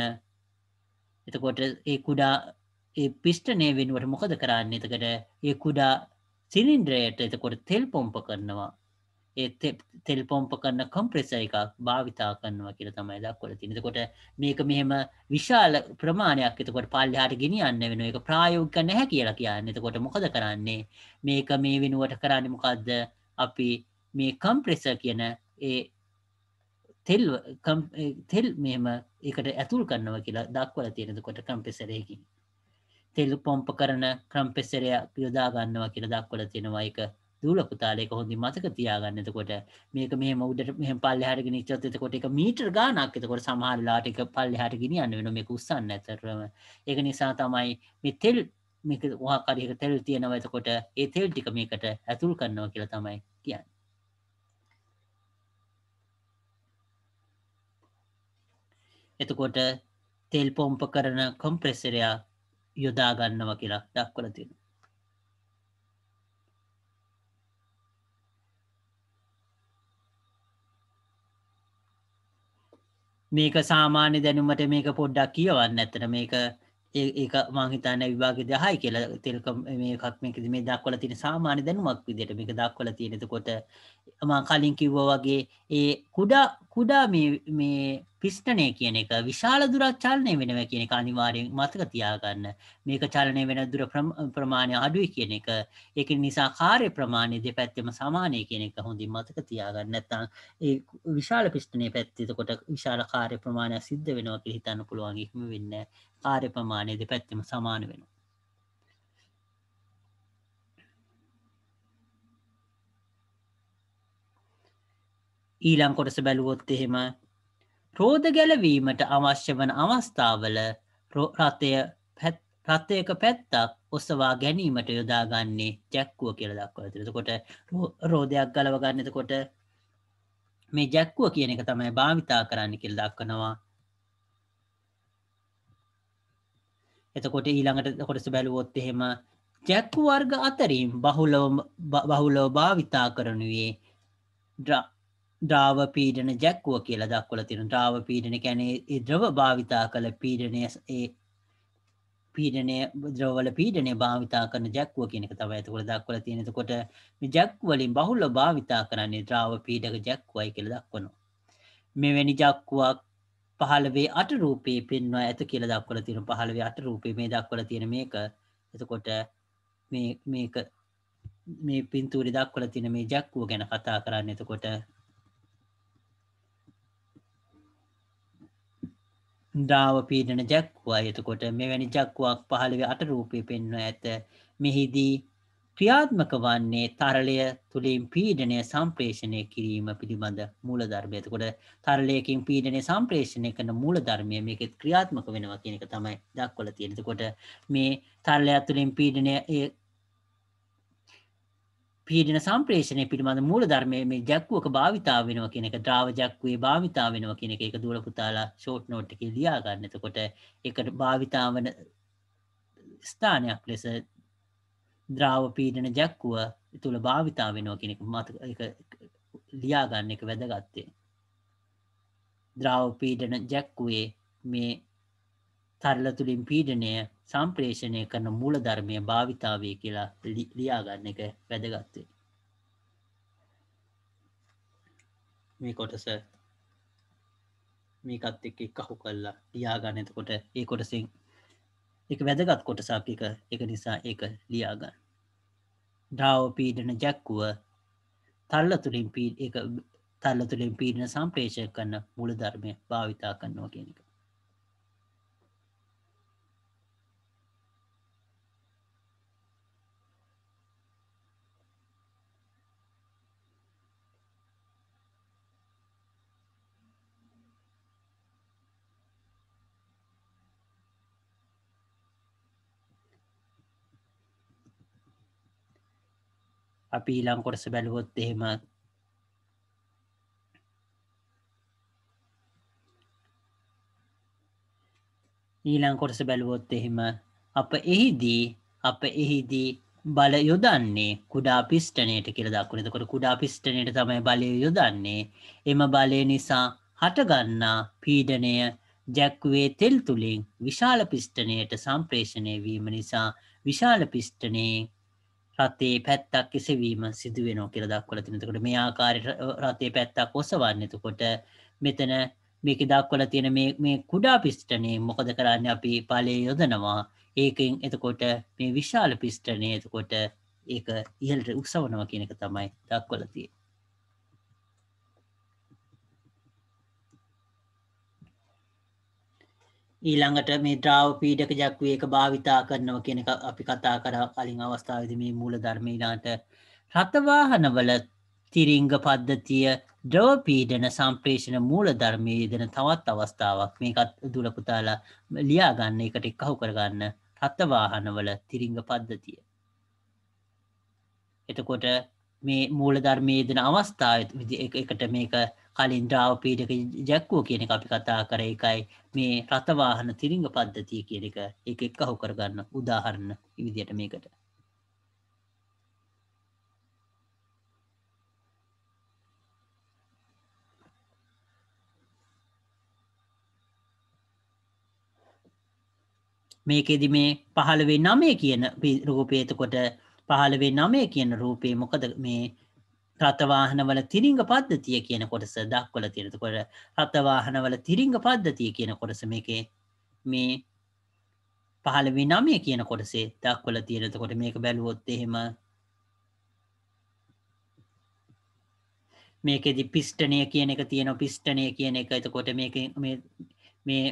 එතකොට ඒ කුඩා පිෂ්ටනය වෙනුවට මොකද කරන්න එතකට ඒ කුඩා සිලින්ද්‍රයට එතකොට තෙල් පොම්ප කරනවා ඒ තෙල් පොම්ප කරන කොම්ප්‍රෙස එකක් භාවිතා කරනවා කියල තමයි දක්වල තිනකොට මේක මෙහෙම විශාල ප්‍රමාණයක් එතකොට පල්ලහාට ගෙනියන්න වෙන එක ප්‍රායෝග කරන්න හැ කියලා කියන්න එතකොට මොකද කරන්නේ මේක මේ වෙනුවට කරන්න මොකක්ද අපි මේ කම්ප්‍රෙස කියන ඒ තෙල් තෙල් මෙම එකට ඇතුල් කරන්නව කියලා දක්වල තියෙනකොට කම්පෙසරයකින් තෙල් පොම්ප කරන ක්‍රම්පෙසරයක් යොදාගන්නවා කියලා දක්වල තියෙනවා එක දූල පුතාල එක හොඳින් මතක තියාගන්න එතකොට මේක මෙහෙම උඩට මෙහෙම පල්ලෙහාට ගෙනිච්චත් එතකොට ඒක මීටර් ගාණක් එතකොට සමහර වෙලාවට ඒක පල්ලෙහාට ගෙනියන්න වෙනවා මේක උස්සන්න ඇතරම ඒක නිසා තමයි මේ තෙල් මේක මොකක් හරි එක තෙල් තියෙනවා එතකොට ඒ තෙල් ටික මේකට ඇතුල් කරනවා කියලා තමයි කියන්නේ එතකොට තෙල් පොම්ප කරන කොම්ප්‍රෙසරයා යොදා ගන්නවා කියලා දක්වලා තියෙනවා මේක සාමාන්‍ය දැනුමට මේක පොඩ්ඩක් කියවන්න ඇතන මේක ඒක මංහිතන්න විවාග දහයි කියලා තෙල්ක මේ කක්මකද මේ දක්වල තින සාමාන්‍ය දැනුමක් විදිට මේක දක්වල තියෙනෙතකොට මං කලින් කිව්ව වගේ ඒ කුඩා කුඩා මේ පිස්ටනය කියන එක විශාල දුරක් චාලනය වෙනව කියන එක අනිවාරයෙන් මතක තියාගන්න මේක චලනය වෙන දුර ප්‍රමාණය අඩුයි කියන එක එක නිසා කාරය ප්‍රමාණය දෙ පැත්තම සමානය කියන එක හොඳින් මතක තියාගන්න ඇත්තං ඒ විශාල පිස්ටනය පැත්තිතකොට විශාල කාරය ප්‍රමාණයක් සිද්ධ වෙනවා පිහිතන්න පුළුවන්ගේම වෙන්න කාරය ප්‍රමාණය දෙ පැත්තම සමාන වෙනවා ඊළං කොටස බැලුවොත් එහෙම රෝධ ගැලවීමට අවශ්‍ය වන අවස්ථාවල රථය රථයක පැත්තක් ඔස්සවා ගැනීමට යොදාගන්නේ ජැක්කුව කියල දක්ව ඇතිරකොට රෝධයක් ගලවගන්නතකොට මේ ජැක්කුව කියන එක තමයි භාවිතා කරන්න කෙල් දක්කනවා එතකොට ඊළඟට කොටස බැලුවොත් එහෙම ජැක්කු වර්ග අතරින් බහුලව භාවිතා කරනුයේ ඩ්‍රක් ද්‍රාව පීඩන ජැක්කුව කියලා දක්වල තින ද්‍රාව පීඩන කැනේ ද්‍රව භාවිතා කළ පීඩනය ඒ පීඩනය ද්‍රවල පීඩනය භාවිතා කරන ජැක්ව කියනක තව ඇතකොට දක්වල තියෙනකොට ජැක්වලින් බහුල්ල භාවිතා කරන්නේ ද්‍රාව පීඩක ජැක්වයි කියල දක්වනු. මෙවැනි ජක්කුවක් පහළවේ අට රූපේ පෙන්වා ඇත කියල දක්වල තියෙන පහළවේ අට රූපේ මේ දක්වල තියෙන මේක එතකොට මේක මේ පින්තූරි දක්වල තින මේ ජැක්වුව ගැන කතා කරන්න එතකොට ද්‍රාව පීඩන ජැක්වා එතකොට මෙවැනි ජක්වක් පහළව අට රූපය පෙන්ව ඇත මෙහිදී ක්‍රියාත්මක වන්නේ තරලය තුළින් පීඩනය සම්ප්‍රේෂණය කිරීම පිළිබඳ මූල ධර්මයතකොට තරලයකින් පීඩනය සම්ප්‍රේෂණය කන මූල ධර්මය මේකෙත් ක්‍රියාත්මක වෙනවා කියනක තමයි දක්වල තියෙනතකොට මේ තරලයක් තුළින් පීඩනය පීඩන සම්ප්‍රේෂණය පිළිබඳ මූල ධර්මය මේ ජක්වුවක භාවිතාව වෙනවා කියන එක ද්‍රාව ජක්වේ භාවිතාව වෙනවා කියන එක එක දුවල පුතාලා ෂෝට් නෝට් එකේ ලියා ගන්න. එතකොට ඒකට භාවිතාව වෙන ස්ථානයක් ලෙස ද්‍රාව පීඩන ජක්කුව තුල භාවිතාව වෙනවා කියන එක මත ඒක ලියා ගන්න එක වැදගත්. ද්‍රාව පීඩන ජක්කුවේ මේ තරල තුලින් පීඩනය සම්ප්‍රේෂණය කරන මූල ධර්මය භාවිතාවේ කියලා ලියාගන්න එක වැදගත්වේ. මේ කොටස මේකත් එක් කහු කල්ලා ලියාගන්න එතකොට ඒ කොටසින් එක වැදගත් කොටසක් එක එක නිසා ඒක ලියාගන්න. ද්‍රාව පීඩන ජැක්කුව තල්ල තුළින් පී තල්ල තුළින් පීඩන සම්ප්‍රේෂය කරන්න මුල ධර්මය භාවිතා කරන්නවා කියෙනෙක. අපි ඊළං කොටස බැලුවොත් එහෙමත් ඊළං කොටස බැලුවොත් එහෙම අප එහිදී අප එහිදී බල යොදන්නේ කුඩා පිෂ්ටනයට කියල දක්ුණ තකොට කුඩා පිෂ්ටනයට තමයි බලය යොදන්නේ එම බලය නිසා හටගන්නා පීඩනය ජැක්වේ තෙල් තුළින් විශාල පිෂ්ටනයට සම්ප්‍රේෂණය වීම නිසා විශාල පිෂ්ටනයෙන් රතේ පැත්තක් කිසිවීම සිදුවෙනෝ කියල දක්වල තිනතකොට මේ ආකාරයට රතේ පැත්තක් ඔසවන්නතකොට මෙතන මේක දක්වල තියෙන මේ කුඩා පිස්ටනේ මොකද කරන්න අපි පලේ යොදනවා ඒකෙන් එතකොට මේ විශාල පිස්ටනය එතකොට ඒක ඉහල්ට උක්සවනවා කියනක තමයි දක්වලතිය ඊළඟට මේ ද්‍රාව පීඩක ජක්වේ එක භාවිතා කරනවා කියන එක අපි කතා කර කලින් අවස්ථාවද මේ මූල ධර්මීලාට රථවාහනවල තිරිංග පද්ධතිය ද්‍රව පීඩන සම්ප්‍රේෂණ මූල ධර්මය දෙන තවත් අවස්ථාවක් මේකත් දුලපුතාලා ලියාගන්න එකට එක් කහු කරගන්න රථවාහනවල තිරිංග පද්ධතිය. එතකොට මේ මූල ධර්මයේ දෙන අවස්ථාව එකට මේක කලින් ද්‍රාව පීඩක ජැක්කුව කියන එක අපි කතා කර එකයි මේ රථවාහන තිරිංග පද්ධතිය කියන එක එක එක් අහු කරගන්න උදාහරණ විදියට මේකට මේකෙදි මේ පහළවේ නමය කියන රූපේතකොට පහළවේ නමය කියන රූපේ මොකද මේ රථවාහනවල තිරිංග පද්ධතිය කියන කොටස දක්වල තිරතුකොට රථවාහනවල තිරිංග පද්ධතිය කියන කොටස මේකේ මේ පහළවි නමය කියන කොටසේ දක්වල තිරතකොට මේක බැලුවොත් එහෙම මේකෙදි පිස්්ටනය කියන එක තියෙන පිස්්ටනය කියන එක එතකොට මේක මේ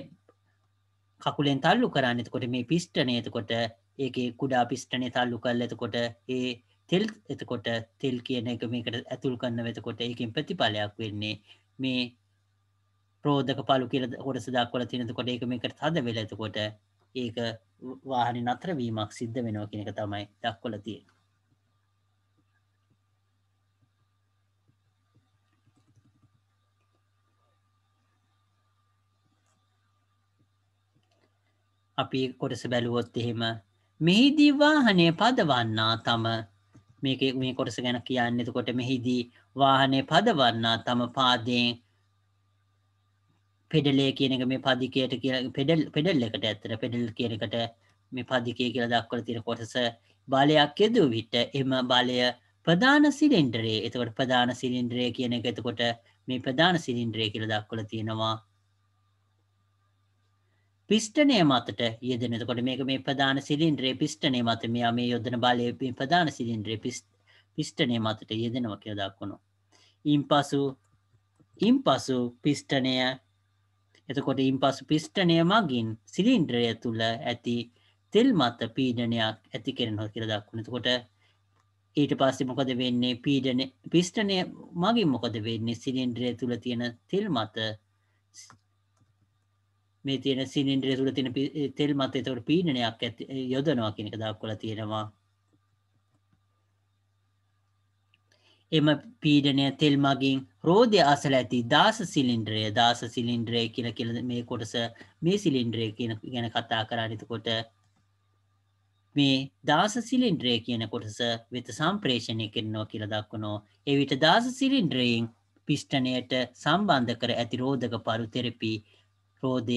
කකුලෙන් තල්ලු කරන්න එතකොට මේ පිස්්ටනය එතකොට ඒ කුඩා පිස්්ටනය තල්ලු කල් එතකොට ඒ තෙල් එතකොට තෙල් කියන එක මේකට ඇතුල් කන්න වෙතකොට ඒකින් ප්‍රතිඵලයක් වෙන්නේ මේ ප්‍රෝධක පලු කියල හොට සදක්වල තිනතකොට ඒක මේකට හද වෙලතකොට ඒක වාහනි නත්‍රවීමක් සිද්ධ වෙනවා කෙනෙක තමයි දක්වල තිය අපි කොටස බැලුවොත් එහෙම මෙහිදී වාහනය පදවන්නා තම මේක මේ කොටස ගැන කියන්න එතකොට මෙහිදී වාහනය පදවන්නා තම පාදයෙන් පෙඩලේ කියන එක මේ පදිකයට කිය පෙඩල් පෙඩල් එකට ඇත්තර පෙඩල් කියනකට මේ පදිකය කියලා දක්වල තින කොටස බලයක් යෙදූ විට එම බලය ප්‍රධාන සිලින්ඩරේ එතකොට ප්‍රධාන සිලින්ඩරය කියන එක එතකොට මේ ප්‍රධාන සිලින්ඩරය කියල දක්වල තියෙනවා පිස්ටනය මතට යෙදෙන කොට මේක මේ ප්‍රධාන සිලින්ද්‍රේ පිස්ටනය මත මෙයා මේ යොදන බලය ප්‍රධාන සිලින්ද්‍රේ පිස්ටනය මතට යෙදෙනව කිය දක්වුණු. ඉම් පසු ඉම් පසු පිස්ටනය එතකොට ඉම් පසු පිස්ටනය මගින් සිලින්ද්‍රය තුළ ඇති තෙල් මත පීඩනයක් ඇති කරෙනහො කියර දක්වුණ කොට ඊට පස්සේ මොකද වෙන්නේ පීඩන පිස්ටනය මගින් මොකද වෙන්නේ සිලින්ද්‍රය තුළ තියෙන තෙල් මත මේ තියෙන සිනින්ඩ්‍රිය තුළ තියෙන තෙල් මත එතකොට පීඩනයක් ඇති යොදනවා කියන එක දක්වලා තියෙනවා. එම පීඩනය තෙල් මගින් රෝධය අසල ඇති දාස සිලින්ඩ්‍රය දාස සිලින්ඩ්‍රය කියල කියල මේ කොටස මේ සිලින්ඩ්‍රය කියන ගැන කතා කරන්නතකොට මේ දාස සිලින්ඩ්‍රය කියන කොටස වෙත සම්ප්‍රේෂණය කරනවා කියල දක්වනෝ එවිට දාස සිලින්ඩ්‍රයෙන් පිෂ්ටනයට සම්බන්ධ කර ඇති රෝධක පරු තෙරපී ක්‍රෝධය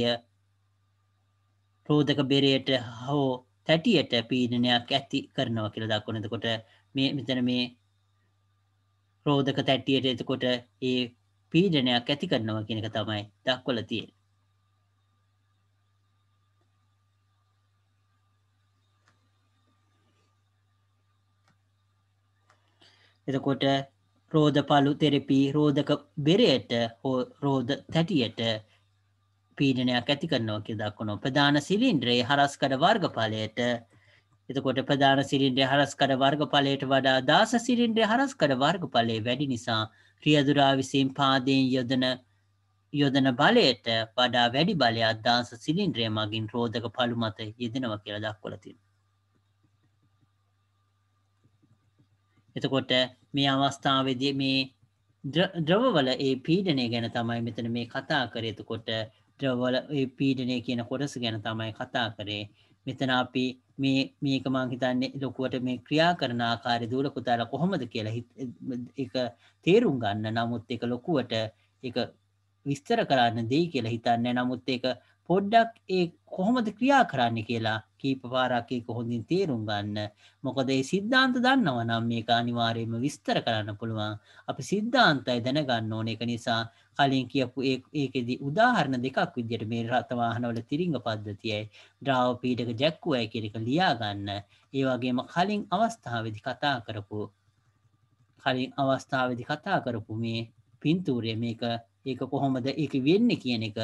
ක්‍රෝධක බෙරයට හෝ තැටියට පීඩනයක් ඇති කරනවා කියලා දක්වන එතකොට මේ මෙතන මේ ක්‍රෝධක තැටියට එතකොට ඒ පීඩනයක් ඇති කරනවා කියන එක තමයි දක්වලා තියෙන්නේ. එතකොට රෝධ පලු තෙරපී රෝධක බෙරයට හෝ රෝධ තැටියට පීඩනයක් ඇති කරනවා කිය දක්වුණු ප්‍රධාන සිලින්ද්‍රයේ හරස්කඩ වර්ගඵලයට එතකොට ප්‍රධාන සිරින්ඩ්‍රය හරස්කඩ වර්ගඵලයට වඩා දාස සිරින්ඩ්‍රය හරස්කඩ වර්ගඵලේ වැඩි නිසා ක්‍රියදුරා විසින් පාදයෙන් යොදන යොදන බලයට වඩා වැඩි බලයක් දාස සිලින්ද්‍රය මගින් රෝධක පළු මත යෙදෙනවා කියලා දක්වලතින්. එතකොට මේ අවස්ථාවේදී මේ ද්‍රවවල ඒ පීඩනය ගැන තමයි මෙතන මේ කතා කරයතුකොට චිත්‍රවල පීඩනය කියන කොටස ගැන තමයි කතා කරේ මෙතන අපි මේ මේක මං හිතන්නේ ලොකුවට මේ ක්‍රියා කරන ආකාරය දුර කුතාල කොහොමද කියලා එක තේරුම් ගන්න නමුත් එක ලොකුවට එක විස්තර කරන්න දෙයි කියලා හිතන්නේ නමුත් ඒක පොඩ්ඩක් ඒ කොහොමද ක්‍රියා කරන්න කියලා කීප පාරක් ඒක හොඳින් තේරුම් ගන්න. මොකද ඒ සිද්ධාන්ත දන්නව නම් මේක අනිවාර්යයෙන්ම විස්තර කරන්න පුළුවන්. අපි සිද්ධාන්තය දැනගන්න ඕන ඒක නිසා කලින් කියපු ඒකෙදි උදාහරණ දෙකක් විදිහට මේ රථවාහනවල තිරිංග පද්ධතියයි ද්‍රාව පීඩක ජැක්කුවයි කියන එක ලියා ගන්න. ඒ වගේම කලින් අවස්ථාවේදී කතා කරපු කලින් අවස්ථාවේදී කතා කරපු මේ පින්තූරය මේක ඒක කොහොමද ඒක වෙන්න කියන එක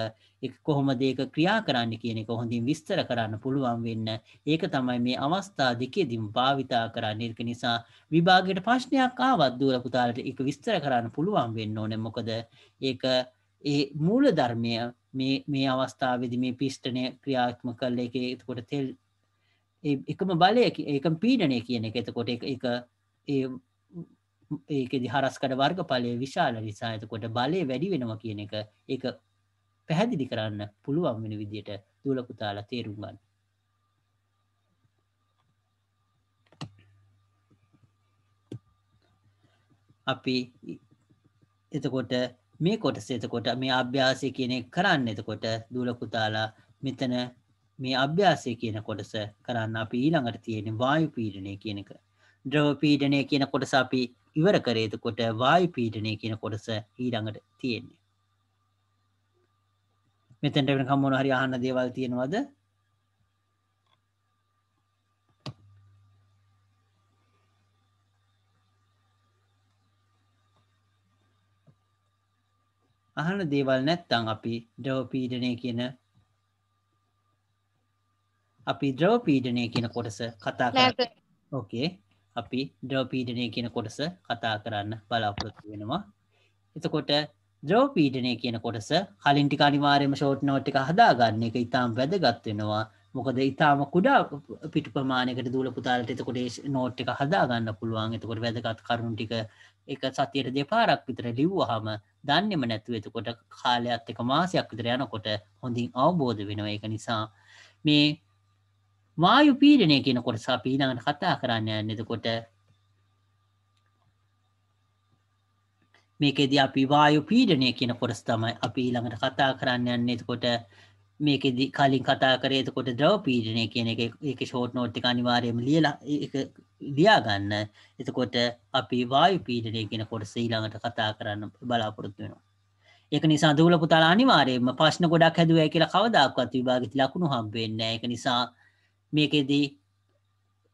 එක කොහොමද ඒක ක්‍රියා කරන්න කියන එක හොඳින් විස්තර කරන්න පුළුවන් වෙන්න ඒක තමයි මේ අවස්ථා දෙකේදීම භාවිතා කරන්න ඒක නිසා විභාගයට ප්‍රශ්නයක් ආවත් දුවල පුතාලට ඒක විස්තර කරන්න පුළුවන් වෙන්න ඕනේ මොකද ඒක ඒ මූල ධර්මය මේ මේ අවස්ථාවේදී මේ පිෂ්ඨණය ක්‍රියාත්මක කළ එක එතකොට තෙල් එකම බලය එකම පීඩනය කියන එක එතකොට ඒක ඒ ඒක දිහරස්කට වර්ග පලය විශාල නිසා එතකොට බලය වැඩි වෙනවා කියන එක ඒක පැහැදිලි කරන්න පුළුවන් වෙන විදියට දූලකුතාලා තේරුම්ගන්න අපි එතකොට මේ කොටස එතකොට මේ අභ්‍යාසය කියනෙ කරන්න එතකොට දූලකුතාලා මෙතන මේ අභ්‍යාසය කියන කොටස කරන්න අපි ඊළඟට තියෙන වායු පීඩනය කියනක ද්‍රව පීඩනය කියන කොටස අපි ඉවර කරේ එතකොට වායු පීඩනය කියන කොටස ඊළඟට තියෙන්නේ. මෙතෙන්ට වෙනකම් මොන හරි අහන්න දේවල් තියෙනවද? අහන දේවල් නැත්තම් අපි ද්‍රව පීඩනය කියන අපි ද්‍රව පීඩනය කියන කොටස කතා කරමු. ඕකේ. අපි ද්‍රවපීඩනය කියන කොටස කතා කරන්න බලාපොරොත්තු වෙනවා. එතකොට ද්‍රවපීඩනය කියන කොටස කලින් ටික අනිවාර්යයෙන්ම ෂෝට් නෝට් එක හදාගන්න එක ඊටාම් වැදගත් වෙනවා. මොකද ඊටාම කුඩා පිටු ප්‍රමාණයකට දූල පුතාලට එතකොට ඒ නෝට් එක හදාගන්න පුළුවන්. එතකොට වැදගත් කරුණු ටික එක සතියට දෙපාරක් විතර ලිව්වහම දන්නේම නැතුව එතකොට කාලයත් එක මාසයක් විතර යනකොට හොඳින් අවබෝධ වෙනවා. ඒක නිසා මේ වායු පීඩනය කියන කොටස අපි ඊළඟට කතා කරන්න යන්නේ එතකොට මේකෙදී අපි වායු පීඩනය කියන කොටස තමයි අපි ඊළඟට කතා කරන්න යන්නේ එතකොට මේකෙදී කලින් කතා කරේ එතකොට ද්‍රව පීඩනය කියන එක ඒක ෂෝට් නෝට් එක අනිවාර්යයෙන්ම ලියලා ඒක ලියා ගන්න. එතකොට අපි වායු පීඩනය කියන කොටස ඊළඟට කතා කරන්න බලාපොරොත්තු වෙනවා. ඒක නිසා දූල පුතාලා අනිවාර්යයෙන්ම ප්‍රශ්න ගොඩක් හැදුවයි කියලා කවදාකවත් විභාගෙත් ලකුණු හම්බ වෙන්නේ නැහැ. ඒක නිසා මේකෙදී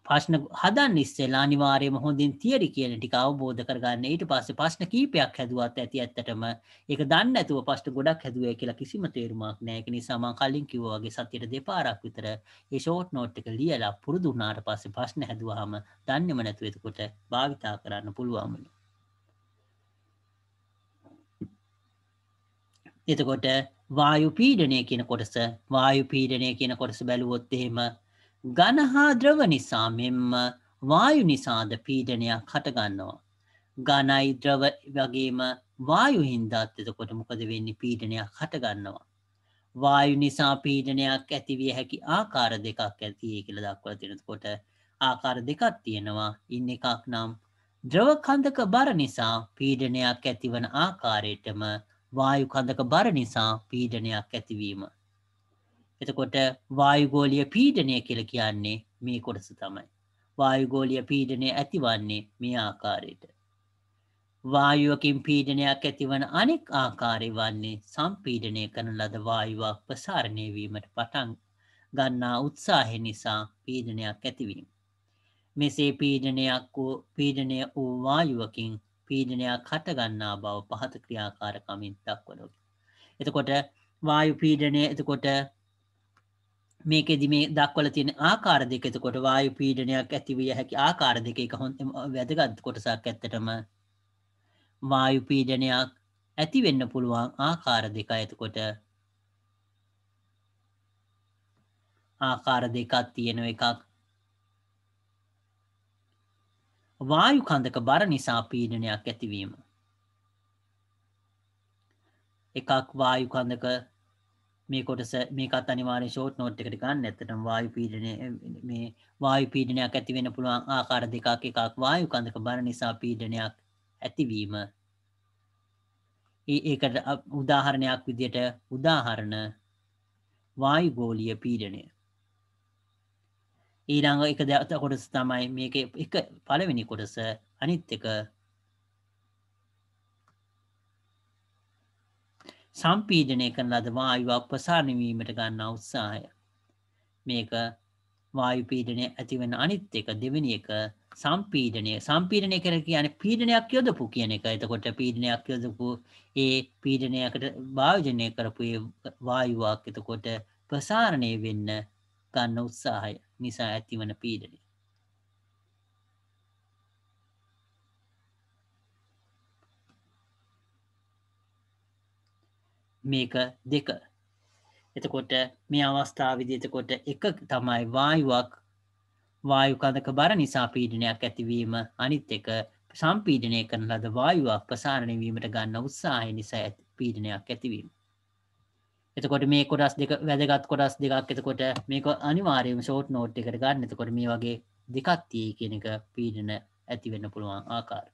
ප්‍රශ්න හදන් ඉස්සෙලා අනිවාර්යයෙන්ම හොඳින් තියරි කියන ටික අවබෝධ කරගන්න ඊට පස්සේ ප්‍රශ්න කීපයක් හැදුවත් ඇති ඇත්තටම ඒක දන්නේ නැතුව ප්‍රශ්න ගොඩක් හැදුවේ කියලා කිසිම තේරුමක් නැහැ ඒක නිසා මම කලින් කිව්වා වගේ සතියට දෙපාරක් විතර ඒ ෂෝට් නෝට් එක ලියලා පුරුදු වුණාට පස්සේ ප්‍රශ්න හැදුවාම දන්නේම නැතුව එතකොට භාවිතා කරන්න පුළුවන් එතකොට වායු පීඩනය කියන කොටස වායු පීඩනය කියන කොටස බැලුවොත් එහෙම ඝන හා ද්‍රව නිසා මෙන්ම වායු නිසාද පීඩනයක් හටගන්නවා. ඝනයි ද්‍රව වගේම වායු හින්දාත් එතකොට මොකද වෙන්නේ පීඩනයක් හටගන්නවා. වායු නිසා පීඩනයක් ඇතිවිය හැකි ආකාර දෙකක් ඇතියේ කියලා දක්වලා තියෙනකොට ආකාර දෙකක් තියෙනවා. ඉන් එකක් නම් ද්‍රව කන්දක බර නිසා පීඩනයක් ඇතිවන ආකාරයටම වායු කන්දක බර නිසා පීඩනයක් ඇතිවීම. එතකොට වායුගෝලිය පීඩනය කියල කියන්නේ මේ කොටස තමයි. වායුගෝලිය පීඩනය ඇතිවන්නේ මේ ආකාරයට. වායුවකින් පීඩනයක් ඇතිවන අනෙක් ආකාරය වන්නේ සම්පීඩනය කරන ලද වායුවක් ප්‍රසාරණයවීමට පටන් ගන්නා උත්සාහෙ නිසා පීඩනයක් ඇතිවීම. මෙසේ පීඩනයක් වූ පීඩනය වූ වායුවකින් පීඩනයක් හටගන්නා බව පහත ක්‍රියාකාරකමින් දක්වනොකි. එතකොට වායු පීඩනය එතකොට මේකෙදි මේ දක්වල තියෙන ආකාර දෙක එතකොට වායු පීඩනයක් ඇතිවිය හැකි ආකාර දෙක එක හොඳ වැදගත් කොටසක් ඇත්තටම වායු පීඩනයක් ඇති වෙන්න පුළුවන් ආකාර දෙක එතකොට ආකාර දෙකක් තියෙන එකක් වායු කන්දක බර නිසා පීඩනයක් ඇතිවීම එකක් වායු කන්දක මේ කොටස මේකත් අනිවාර්ය ෂෝට් නෝට් එකට ගන්න. ඇත්තටම වායු පීඩනය මේ වායු පීඩනයක් ඇති වෙන්න පුළුවන් ආකාර දෙකක් එකක් වායු කන්දක බර නිසා පීඩනයක් ඇතිවීම. ඒකට උදාහරණයක් විදියට උදාහරණ වායු ගෝලීය පීඩනය. ඊළඟ එක දෙයක් කොටස තමයි මේක එක පළවෙනි කොටස අනිත් එක සම්පීඩනය කරන ලද වායු අපසාන වීමට ගන්න උත්සාහය. මේක වායු පීඩනය ඇතිවන අනිත් එක දෙවෙනි එක සම්පීඩනය සම්පීඩනය කර කියන පීඩනයක් යොදපු කියන එක එතකොට පීඩනයක් යොදපු ඒ පීඩනයකට භාවිජනය කරපු වායුවක් එතකොට ප්‍රසාරණය වෙන්න ගන්න උත්සාහය නිසා ඇතිවන පීඩනය මේක දෙක එතකොට මේ අවස්ථාවදි එතකොට එක තමයි වායුවක් වායුකඳක බර නිසා පීඩනයක් ඇතිවීම අනිත් එක සම්පීඩනය කරන ලද වායුවක් ප්‍රසාරණය වීමට ගන්න උත්සාහය නිසා පීඩනයක් ඇතිවීම. එතකොට මේ කොටස් දෙක වැදගත් කොටස් දෙකක් එතකොට මේක අනිවාර්යම ෂෝට් නෝට් එකට ගන්න එතකොට මේ වගේ දෙකක් තියෙයි කියන එක පීඩන ඇතිවෙන්න පුළුවන් ආකාරය.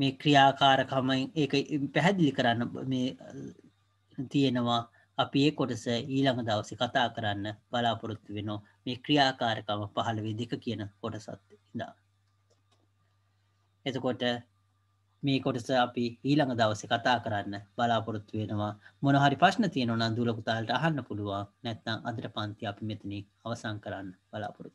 මේ ක්‍රියාකාරකමයි ඒ පැහැදිලි කරන්න මේ තියෙනවා අපි ඒ කොටස ඊළඟ දවස කතා කරන්න බලාපොරොත්තු වෙනෝ මේ ක්‍රියාකාරකම පහළවේ දෙක කියන කොටසත් ඉදා. එතකොට මේ කොටස අපි ඊළඟ දවස කතා කරන්න බලාපොරොත්තු වෙනවා මොනහරි ප්‍රශ්න තියෙනවා නම් දුලකුතාලට අහන්න පුළුවන් නැත්නම් අදට පන්ති අපි මෙතනින් අවසන් කරන්න බලාපොරොත්තු